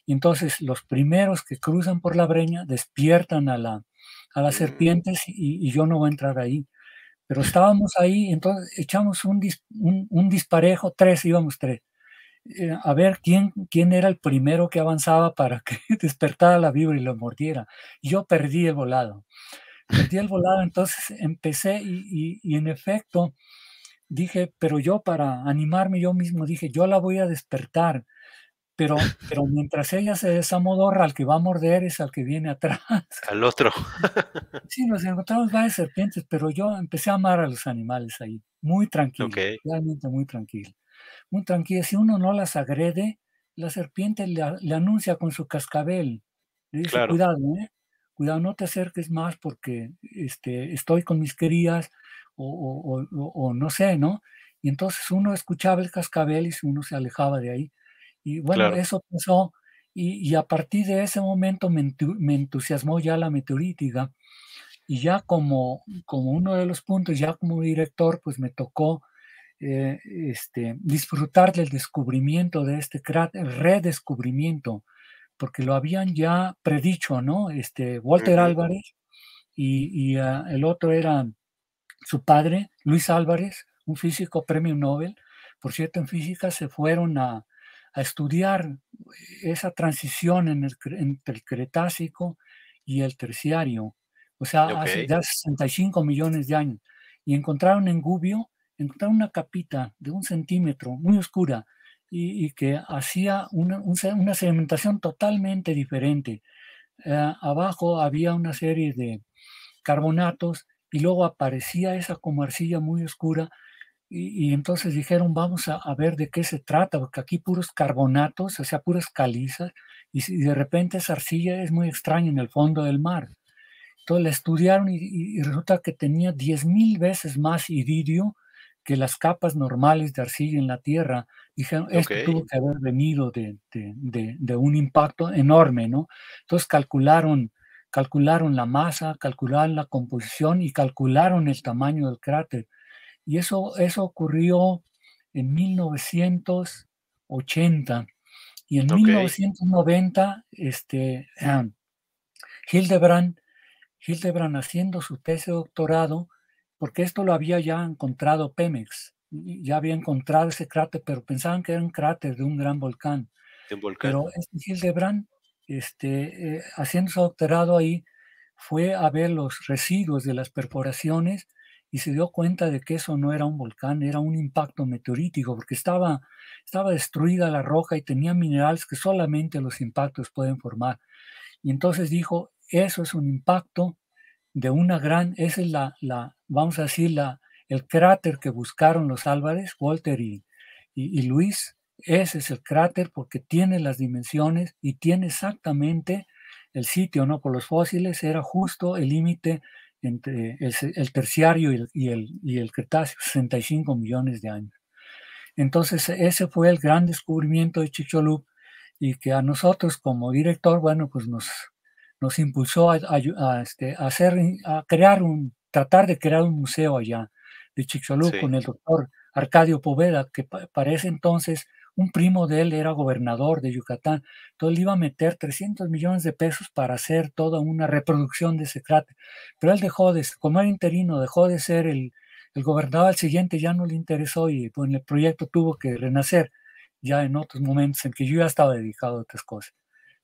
Y entonces los primeros que cruzan por la breña despiertan a, la, a las mm. serpientes y yo no voy a entrar ahí pero estábamos ahí, entonces echamos un, disparejo, tres, íbamos tres, eh, a ver quién, quién era el primero que avanzaba para que [LAUGHS] despertara la víbora y lo mordiera. yo perdí el volado. Perdí el volado, entonces empecé y en efecto dije, pero yo para animarme yo mismo dije, yo la voy a despertar pero, pero mientras ella se desamodorra, al que va a morder es al que viene atrás. [LAUGHS] Al otro. sí, nos encontramos varias serpientes, pero yo empecé a amar a los animales ahí. Muy tranquilo, realmente muy tranquilo. Muy tranquilo. Si uno no las agrede, la serpiente le, anuncia con su cascabel. Le dice, cuidado, ¿eh? cuidado, no te acerques más porque este, estoy con mis querías o, o no sé, ¿no? Y entonces uno escuchaba el cascabel y uno se alejaba de ahí. Y bueno, eso pasó. Y, a partir de ese momento me, entusiasmó ya la meteorítica. Y ya como, mm. como uno de los puntos, ya como director, pues me tocó eh, este, disfrutar del descubrimiento de este cráter, redescubrimiento, porque lo habían ya predicho, ¿no? Este, Walter Álvarez y, ah, el otro era su padre, Luis Álvarez, un físico premio Nobel. Por cierto, en física se fueron a, a estudiar eh, esa transición entre el Cretácico y el Terciario, o sea, hace ya 65 millones de años, y encontraron en Gubbio, encontraron una capita de un centímetro muy oscura y, que hacía una, una, sedimentación totalmente diferente. Eh, abajo había una serie de carbonatos y luego aparecía esa como arcilla muy oscura y, entonces dijeron, vamos a, ver de qué se trata, porque aquí puros carbonatos, o sea, puras calizas, y, de repente esa arcilla es muy extraña en el fondo del mar. Entonces la estudiaron y, resulta que tenía 10.000 veces más iridio que las capas normales de arcilla en la Tierra. Dijeron, esto tuvo que haber venido de, un impacto enorme, ¿no? Entonces calcularon, calcularon la masa, calcularon la composición y calcularon el tamaño del cráter y eso, eso ocurrió en 1980. Y en 1990, este, ah, Hildebrand, Hildebrand haciendo su tesis de doctorado, porque esto lo había ya encontrado Pemex, ya había encontrado ese cráter, pero pensaban que era un cráter de un gran volcán. Pero este Hildebrand, este, eh, haciendo su doctorado ahí, fue a ver los residuos de las perforaciones y se dio cuenta de que eso no era un volcán, era un impacto meteorítico, porque estaba, estaba destruida la roca y tenía minerales que solamente los impactos pueden formar. Y entonces dijo, eso es un impacto de una gran, esa es la, la vamos a decir, la, el cráter que buscaron los Álvarez, Walter y, y, y Luis, ese es el cráter porque tiene las dimensiones y tiene exactamente el sitio, ¿no? Por los fósiles era justo el límite entre el, terciario y el, y, el, y Cretáceo, 65 millones de años. Entonces, ese fue el gran descubrimiento de Chicxulub y que a nosotros como director, bueno, pues nos, nos impulsó a, este, hacer, a crear un, tratar de crear un museo allá de Chicxulub con el doctor Arcadio Poveda, que parece para ese entonces un primo de él era gobernador de Yucatán, entonces le iba a meter 300 millones de pesos para hacer toda una reproducción de ese cráter. Pero él dejó de, como era interino, dejó de ser el, gobernador al siguiente, ya no le interesó y pues, el proyecto tuvo que renacer ya en otros momentos en que yo ya estaba dedicado a otras cosas.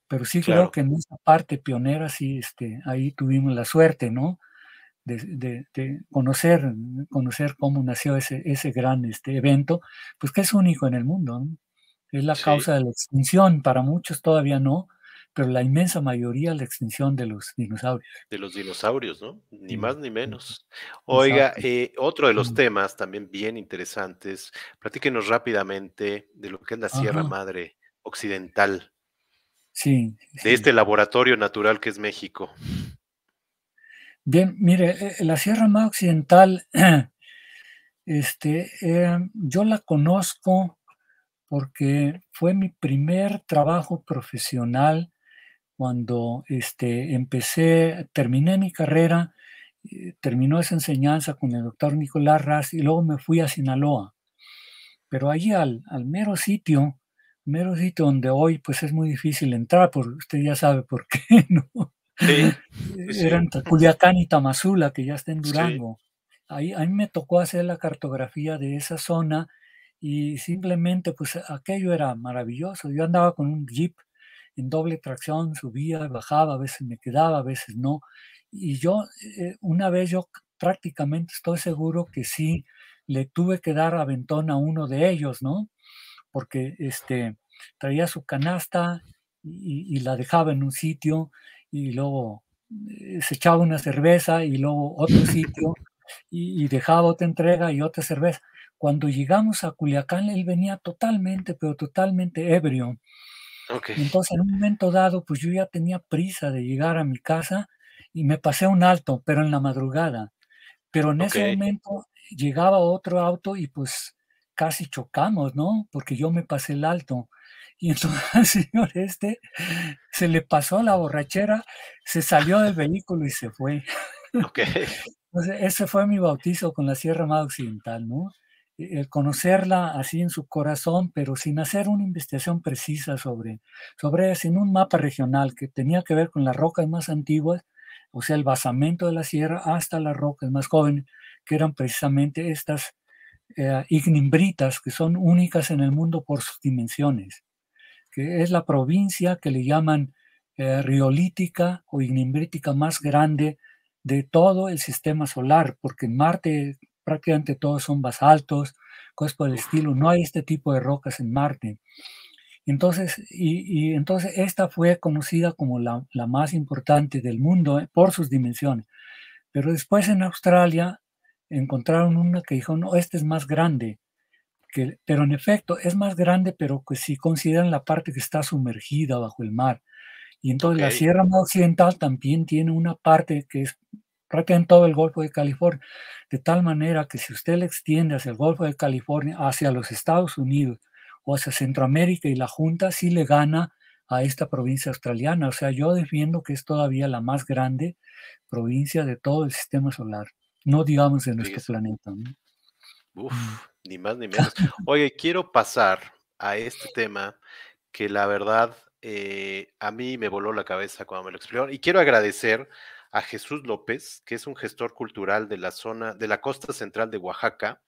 Pero sí creo que en esa parte pionera, sí, este, ahí tuvimos la suerte, ¿no? de, conocer, conocer cómo nació ese, ese gran este, evento, pues que es único en el mundo. Es la causa de la extinción, para muchos todavía no, pero la inmensa mayoría la extinción de los dinosaurios. De los dinosaurios, ¿no? Ni más ni menos. Oiga, eh, otro de los temas también bien interesantes, platíquenos rápidamente de lo que es la Sierra Madre Occidental. De este laboratorio natural que es México. Bien, mire, eh, la Sierra más Occidental, [CLEARS THROAT] este, eh, yo la conozco porque fue mi primer trabajo profesional cuando este, empecé, terminé mi carrera, eh, terminó esa enseñanza con el doctor Nicolás Ras y luego me fui a Sinaloa. Pero allí al, mero sitio, mero sitio donde hoy pues es muy difícil entrar, porque usted ya sabe por qué, [LAUGHS] ¿no? [LAUGHS] Eran Culiacán y Tamazula, que ya está en Durango. Ahí, a mí me tocó hacer la cartografía de esa zona y simplemente pues aquello era maravilloso. Yo andaba con un jeep en doble tracción, subía, y bajaba, a veces me quedaba, a veces no. Y yo, eh, una vez yo prácticamente estoy seguro que sí le tuve que dar aventón a uno de ellos, ¿no? Porque este, traía su canasta y, y la dejaba en un sitio y luego eh, se echaba una cerveza y luego otro [LAUGHS] sitio y, dejaba otra entrega y otra cerveza. Cuando llegamos a Culiacán, él venía totalmente, pero totalmente ebrio. Entonces, en un momento dado, pues yo ya tenía prisa de llegar a mi casa y me pasé un alto, pero en la madrugada. Pero en ese momento llegaba otro auto y pues casi chocamos, ¿no? Porque yo me pasé el alto. Y entonces [LAUGHS] al señor este se le pasó la borrachera, se salió del vehículo y se fue. [LAUGHS] ese fue mi bautizo con la Sierra Madre Occidental, ¿no? Eh, el conocerla así en su corazón, pero sin hacer una investigación precisa sobre, sobre sin un mapa regional que tenía que ver con las rocas más antiguas, o sea, el basamento de la sierra hasta las rocas más jóvenes, que eran precisamente estas eh, ignimbritas, que son únicas en el mundo por sus dimensiones que es la provincia que le llaman eh, riolítica o ignimbrítica más grande de todo el sistema solar, porque en Marte prácticamente todos son basaltos, cosas por el estilo, no hay este tipo de rocas en Marte. Entonces, y, entonces esta fue conocida como la, más importante del mundo eh, por sus dimensiones. Pero después en Australia encontraron una que dijo, no, esta es más grande pero en efecto es más grande, pero que si consideran la parte que está sumergida bajo el mar. Y entonces la Sierra Occidental también tiene una parte que es prácticamente todo el Golfo de California, de tal manera que si usted le extiende hacia el Golfo de California, hacia los Estados Unidos o hacia Centroamérica y la Junta, sí le gana a esta provincia australiana. O sea, yo defiendo que es todavía la más grande provincia de todo el sistema solar, no digamos de nuestro planeta. ¿no? ni más ni menos. Oye, quiero pasar a este tema que la verdad eh, a mí me voló la cabeza cuando me lo explicaron. Y quiero agradecer a Jesús López, que es un gestor cultural de la zona, de la costa central de Oaxaca,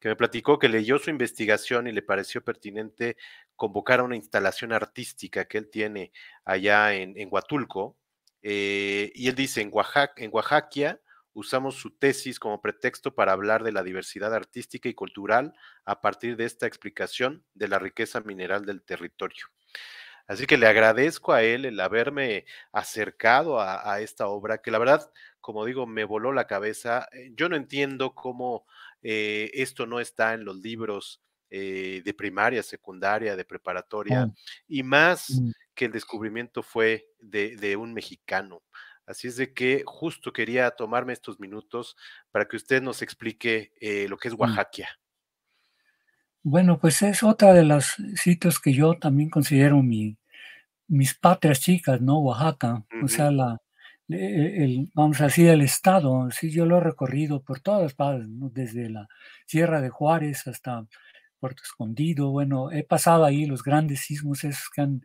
que me platicó que leyó su investigación y le pareció pertinente convocar a una instalación artística que él tiene allá en, en Huatulco. Eh, y él dice, en Oaxaca, en Oaxaca usamos su tesis como pretexto para hablar de la diversidad artística y cultural a partir de esta explicación de la riqueza mineral del territorio. Así que le agradezco a él el haberme acercado a, esta obra, que la verdad, como digo, me voló la cabeza. Eh, yo no entiendo cómo eh, esto no está en los libros eh, de primaria, secundaria, de preparatoria, y más mm. que el descubrimiento fue de un mexicano. Así es de que justo quería tomarme estos minutos para que usted nos explique eh, lo que es mm. Oaxaquia. Bueno, pues es otra de las sitios que yo también considero mi, mis patrias chicas, ¿no? Oaxaca, o sea, la, e, e, vamos a decir, el estado, sí, yo lo he recorrido por todas partes, desde la Sierra de Juárez hasta Puerto Escondido, bueno, he pasado ahí los grandes sismos esos que han,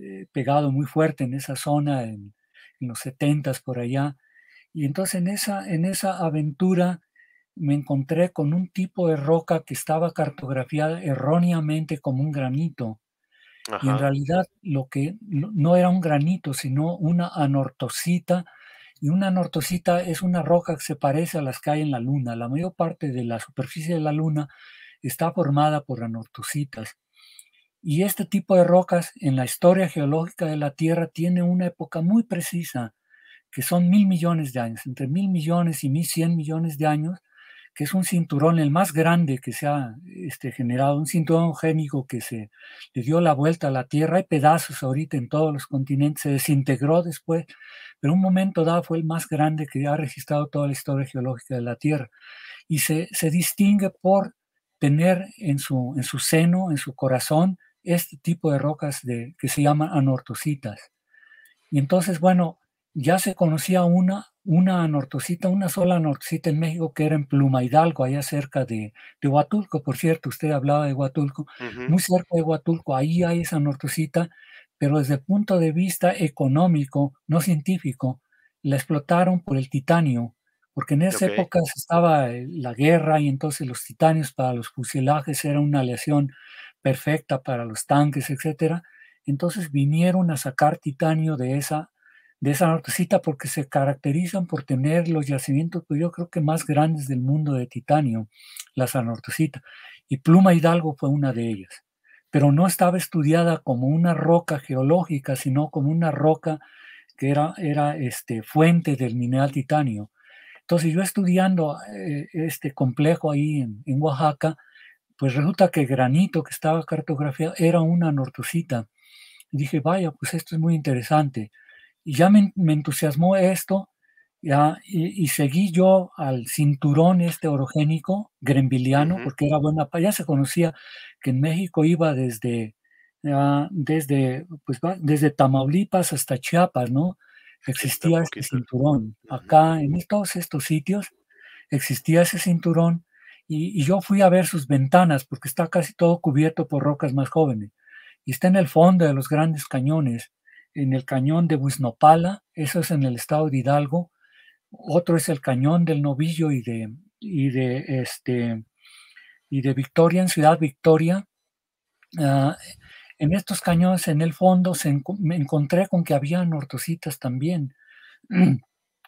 eh, pegado muy fuerte en esa zona, en, en los setentas por allá. Y entonces en esa, en esa aventura me encontré con un tipo de roca que estaba cartografiada erróneamente como un granito. Y en realidad lo que no era un granito, sino una anortosita. Y una anortosita es una roca que se parece a las que hay en la Luna. La mayor parte de la superficie de la Luna está formada por anortositas. Y este tipo de rocas en la historia geológica de la Tierra tiene una época muy precisa, que son mil millones de años, entre mil millones y mil cien millones de años, que es un cinturón el más grande que se ha este, generado, un cinturón génico que se le dio la vuelta a la Tierra. Hay pedazos ahorita en todos los continentes, se desintegró después, pero un momento dado fue el más grande que ha registrado toda la historia geológica de la Tierra. Y se, distingue por tener su, en su seno, en su corazón, este tipo de rocas de, que se llaman anortocitas Y entonces, bueno, ya se conocía una, una anortosita, una sola anortocita en México que era en Pluma Hidalgo, allá cerca de, de Huatulco, por cierto, usted hablaba de Huatulco, muy cerca de Huatulco, ahí hay esa anortocita pero desde el punto de vista económico, no científico, la explotaron por el titanio, porque en esa época estaba eh, la guerra y entonces los titanios para los fusilajes era una aleación perfecta para los tanques, etcétera. Entonces vinieron a sacar titanio de esa, de esa nortecita porque se caracterizan por tener los yacimientos, pues yo creo que más grandes del mundo de titanio, las sanortecita. Y Pluma Hidalgo fue una de ellas. Pero no estaba estudiada como una roca geológica, sino como una roca que era, era este, fuente del mineral titanio. Entonces yo estudiando eh, este complejo ahí en Oaxaca, pues resulta que granito que estaba cartografiado era una nortucita. Y dije, vaya, pues esto es muy interesante. Y ya me, entusiasmó esto, ya, y, seguí yo al cinturón este orogénico grembiliano, porque era buena, ya se conocía que en México iba desde, desde, pues, desde Tamaulipas hasta Chiapas, ¿no? Existía este cinturón. Acá, en todos estos sitios, existía ese cinturón y, yo fui a ver sus ventanas porque está casi todo cubierto por rocas más jóvenes. Y está en el fondo de los grandes cañones, en el cañón de Huiznopala, eso es en el estado de Hidalgo. Otro es el cañón del Novillo y de, y de, este, y de Victoria, en Ciudad Victoria. Ah, en estos cañones, en el fondo, se me encontré con que había nortocitas también. [CLEARS THROAT]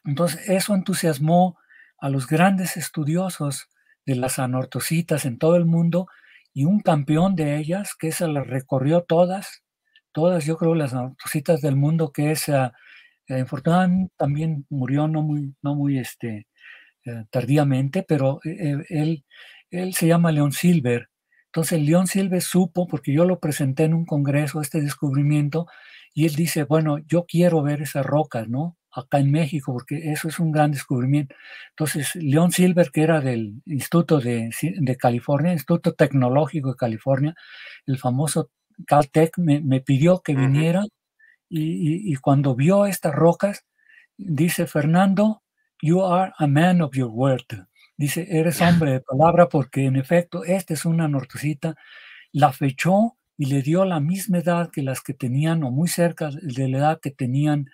Entonces, eso entusiasmó a los grandes estudiosos de las anortositas en todo el mundo y un campeón de ellas que esa las recorrió todas, todas yo creo las anortositas del mundo que es ah, eh, en también murió no muy, no muy este, eh, tardíamente, pero eh, él, él se llama León Silver. Entonces León Silver supo, porque yo lo presenté en un congreso, este descubrimiento, y él dice, bueno, yo quiero ver esas rocas, ¿no? acá en México, porque eso es un gran descubrimiento. Entonces, Leon Silver, que era del Instituto de, California, Instituto Tecnológico de California, el famoso Caltech, me, pidió que viniera y, cuando vio estas rocas, dice, Fernando, you are a man of your word. Dice, eres [LAUGHS] hombre de palabra porque en efecto, esta es una nortucita, La fechó y le dio la misma edad que las que tenían o muy cerca de la edad que tenían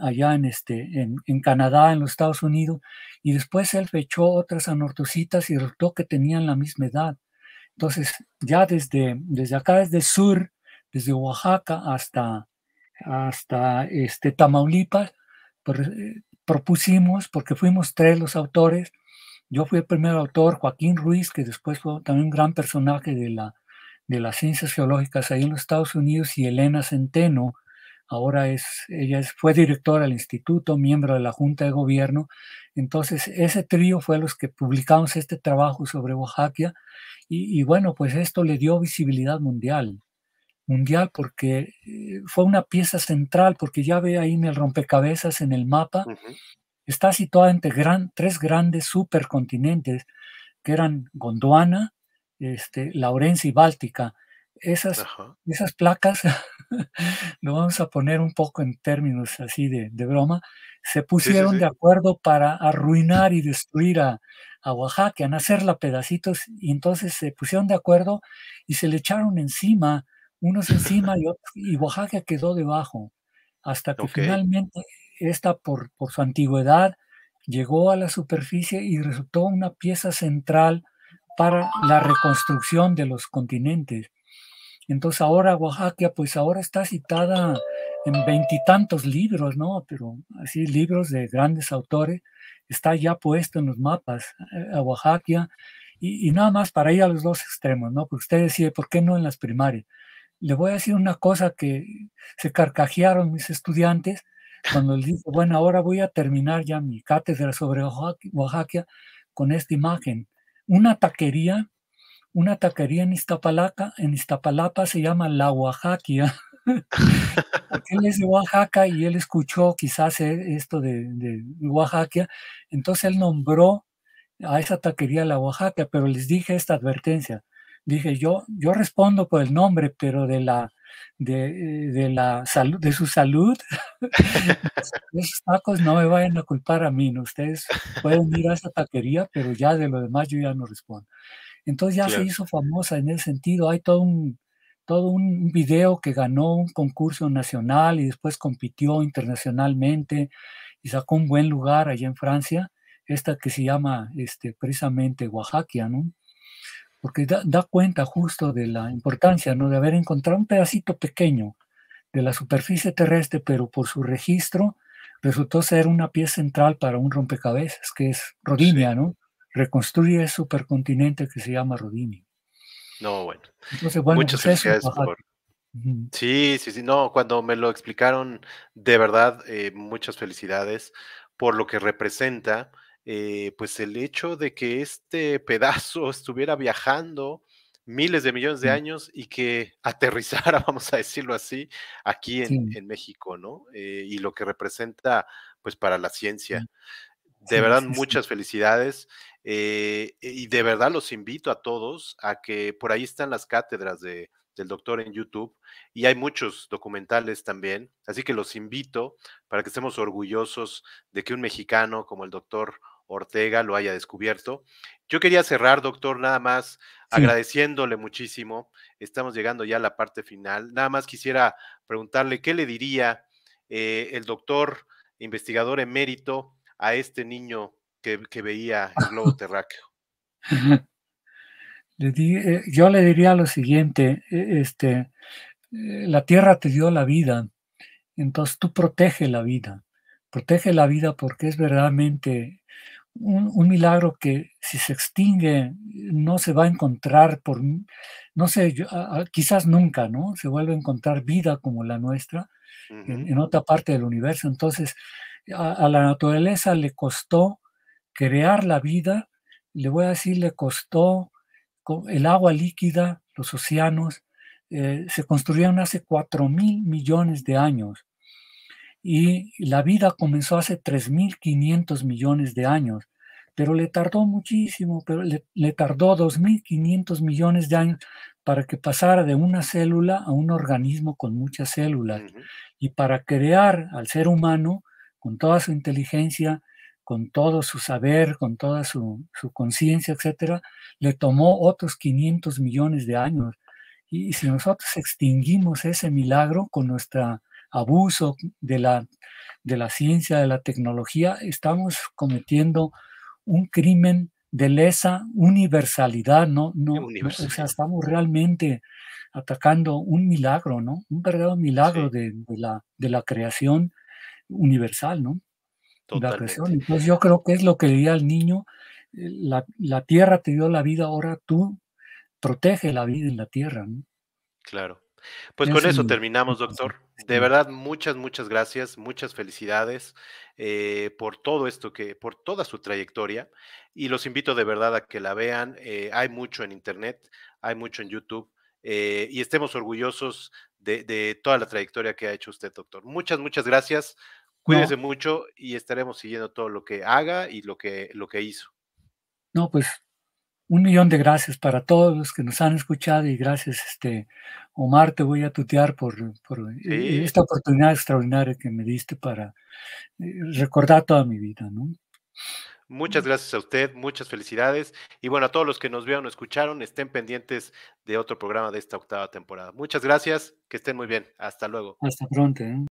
allá en, este, en, Canadá, en los Estados Unidos, y después él fechó otras anortocitas y resultó que tenían la misma edad. Entonces, ya desde, desde acá, desde sur, desde Oaxaca hasta, hasta este, Tamaulipas, pues, eh, propusimos, porque fuimos tres los autores, yo fui el primer autor, Joaquín Ruiz, que después fue también un gran personaje de, la, de las ciencias geológicas ahí en los Estados Unidos, y Elena Centeno, ahora es, ella fue directora del instituto, miembro de la Junta de Gobierno. Entonces, ese trío fue los que publicamos este trabajo sobre Oaxaca y, bueno, pues esto le dio visibilidad mundial, mundial porque eh, fue una pieza central, porque ya ve ahí en el rompecabezas, en el mapa, está situada entre tres grandes supercontinentes, que eran Gondwana, este, Laurencia y Báltica. Esas, esas placas [LAUGHS] [LAUGHS] lo vamos a poner un poco en términos así de, broma, se pusieron de acuerdo para arruinar y destruir a, Oaxaca, nacerla hacerla pedacitos, y entonces se pusieron de acuerdo y se le echaron encima, unos encima y, otros, y Oaxaca quedó debajo, hasta que finalmente esta, por su antigüedad, llegó a la superficie y resultó una pieza central para la reconstrucción de los continentes. Entonces ahora Oaxaca, pues ahora está citada en veintitantos libros, ¿no? Pero así libros de grandes autores, está ya puesto en los mapas eh, a Oaxaca y, nada más para ir a los dos extremos, ¿no? Porque usted decía, ¿por qué no en las primarias? Le voy a decir una cosa que se carcajearon mis estudiantes cuando les dije, bueno, ahora voy a terminar ya mi cátedra sobre Oaxaquia Oaxaca con esta imagen. Una taquería una taquería en Iztapalapa, en Iztapalapa se llama La Oaxaquia. [LAUGHS] él es de Oaxaca y él escuchó quizás eh, esto de, de, Oaxaca, entonces él nombró a esa taquería La Oaxaca, pero les dije esta advertencia. Dije, yo, yo respondo por el nombre, pero de la, de, eh, la salud, de su salud, [LAUGHS] esos tacos no me vayan a culpar a mí, ustedes pueden ir a esa taquería, pero ya de lo demás yo ya no respondo. Entonces ya se hizo famosa en ese sentido. Hay todo un, todo un video que ganó un concurso nacional y después compitió internacionalmente y sacó un buen lugar allá en Francia, esta que se llama este, precisamente Oaxaca, ¿no? Porque da, da, cuenta justo de la importancia, ¿no? De haber encontrado un pedacito pequeño de la superficie terrestre, pero por su registro resultó ser una pieza central para un rompecabezas, que es Rodinia, ¿no? reconstruye el supercontinente que se llama Rodini No, bueno. Entonces, bueno, Muchas pues, felicidades Sí, sí, sí. No, cuando me lo explicaron, de verdad, eh, muchas felicidades por lo que representa, eh, pues el hecho de que este pedazo [LAUGHS] estuviera viajando miles de millones de años y que [LAUGHS] aterrizara, vamos a decirlo así, aquí en, México, ¿no? Eh, y lo que representa, pues, para la ciencia. De verdad, muchas felicidades. Eh, y de verdad los invito a todos a que por ahí están las cátedras del doctor en YouTube y hay muchos documentales también. Así que los invito para que estemos orgullosos de que un mexicano como el doctor Ortega lo haya descubierto. Yo quería cerrar, doctor, nada más agradeciéndole muchísimo. Estamos llegando ya a la parte final. Nada más quisiera preguntarle qué le diría eh, el doctor investigador emérito a este niño que, veía el globo [LAUGHS] terráqueo? Eh, yo le diría lo siguiente, e, este, eh, la tierra te dio la vida, entonces tú protege la vida, protege la vida porque es verdaderamente un, milagro que si se extingue no se va a encontrar por, no sé, quizás nunca, ¿no? Se vuelve a encontrar vida como la nuestra en, otra parte del universo. Entonces, a, la naturaleza le costó crear la vida, le voy a decir, le costó el agua líquida, los océanos, eh, se construyeron hace 4 mil millones de años y la vida comenzó hace 3.500 millones de años, pero le tardó muchísimo, pero le, tardó 2.500 millones de años para que pasara de una célula a un organismo con muchas células y para crear al ser humano con toda su inteligencia con todo su saber, con toda su, conciencia, etcétera, le tomó otros 500 millones de años. Y, si nosotros extinguimos ese milagro con nuestro abuso de la, de la ciencia, de la tecnología, estamos cometiendo un crimen de lesa universalidad, ¿no? no, o sea, estamos realmente atacando un milagro, ¿no? Un verdadero milagro de, la, de la creación universal, ¿no? La yo creo que es lo que diría al niño, eh, la, tierra te dio la vida, ahora tú protege la vida en la tierra. Claro. Pues con eso terminamos, doctor. De verdad, muchas, muchas gracias, muchas felicidades eh, por todo esto que, por toda su trayectoria. Y los invito de verdad a que la vean. Eh, hay mucho en internet, hay mucho en YouTube. y estemos orgullosos de, de toda la trayectoria que ha hecho usted, doctor. Muchas, muchas gracias. Cuídese mucho y estaremos siguiendo todo lo que haga y lo que, lo que hizo. No, pues un millón de gracias para todos los que nos han escuchado y gracias, este, Omar, te voy a tutear por, eh, esta oportunidad extraordinaria que me diste para eh, recordar toda mi vida, Muchas gracias a usted, muchas felicidades y bueno, a todos los que nos vieron o escucharon, estén pendientes de otro programa de esta octava temporada. Muchas gracias, que estén muy bien, hasta luego. Hasta pronto. ¿eh?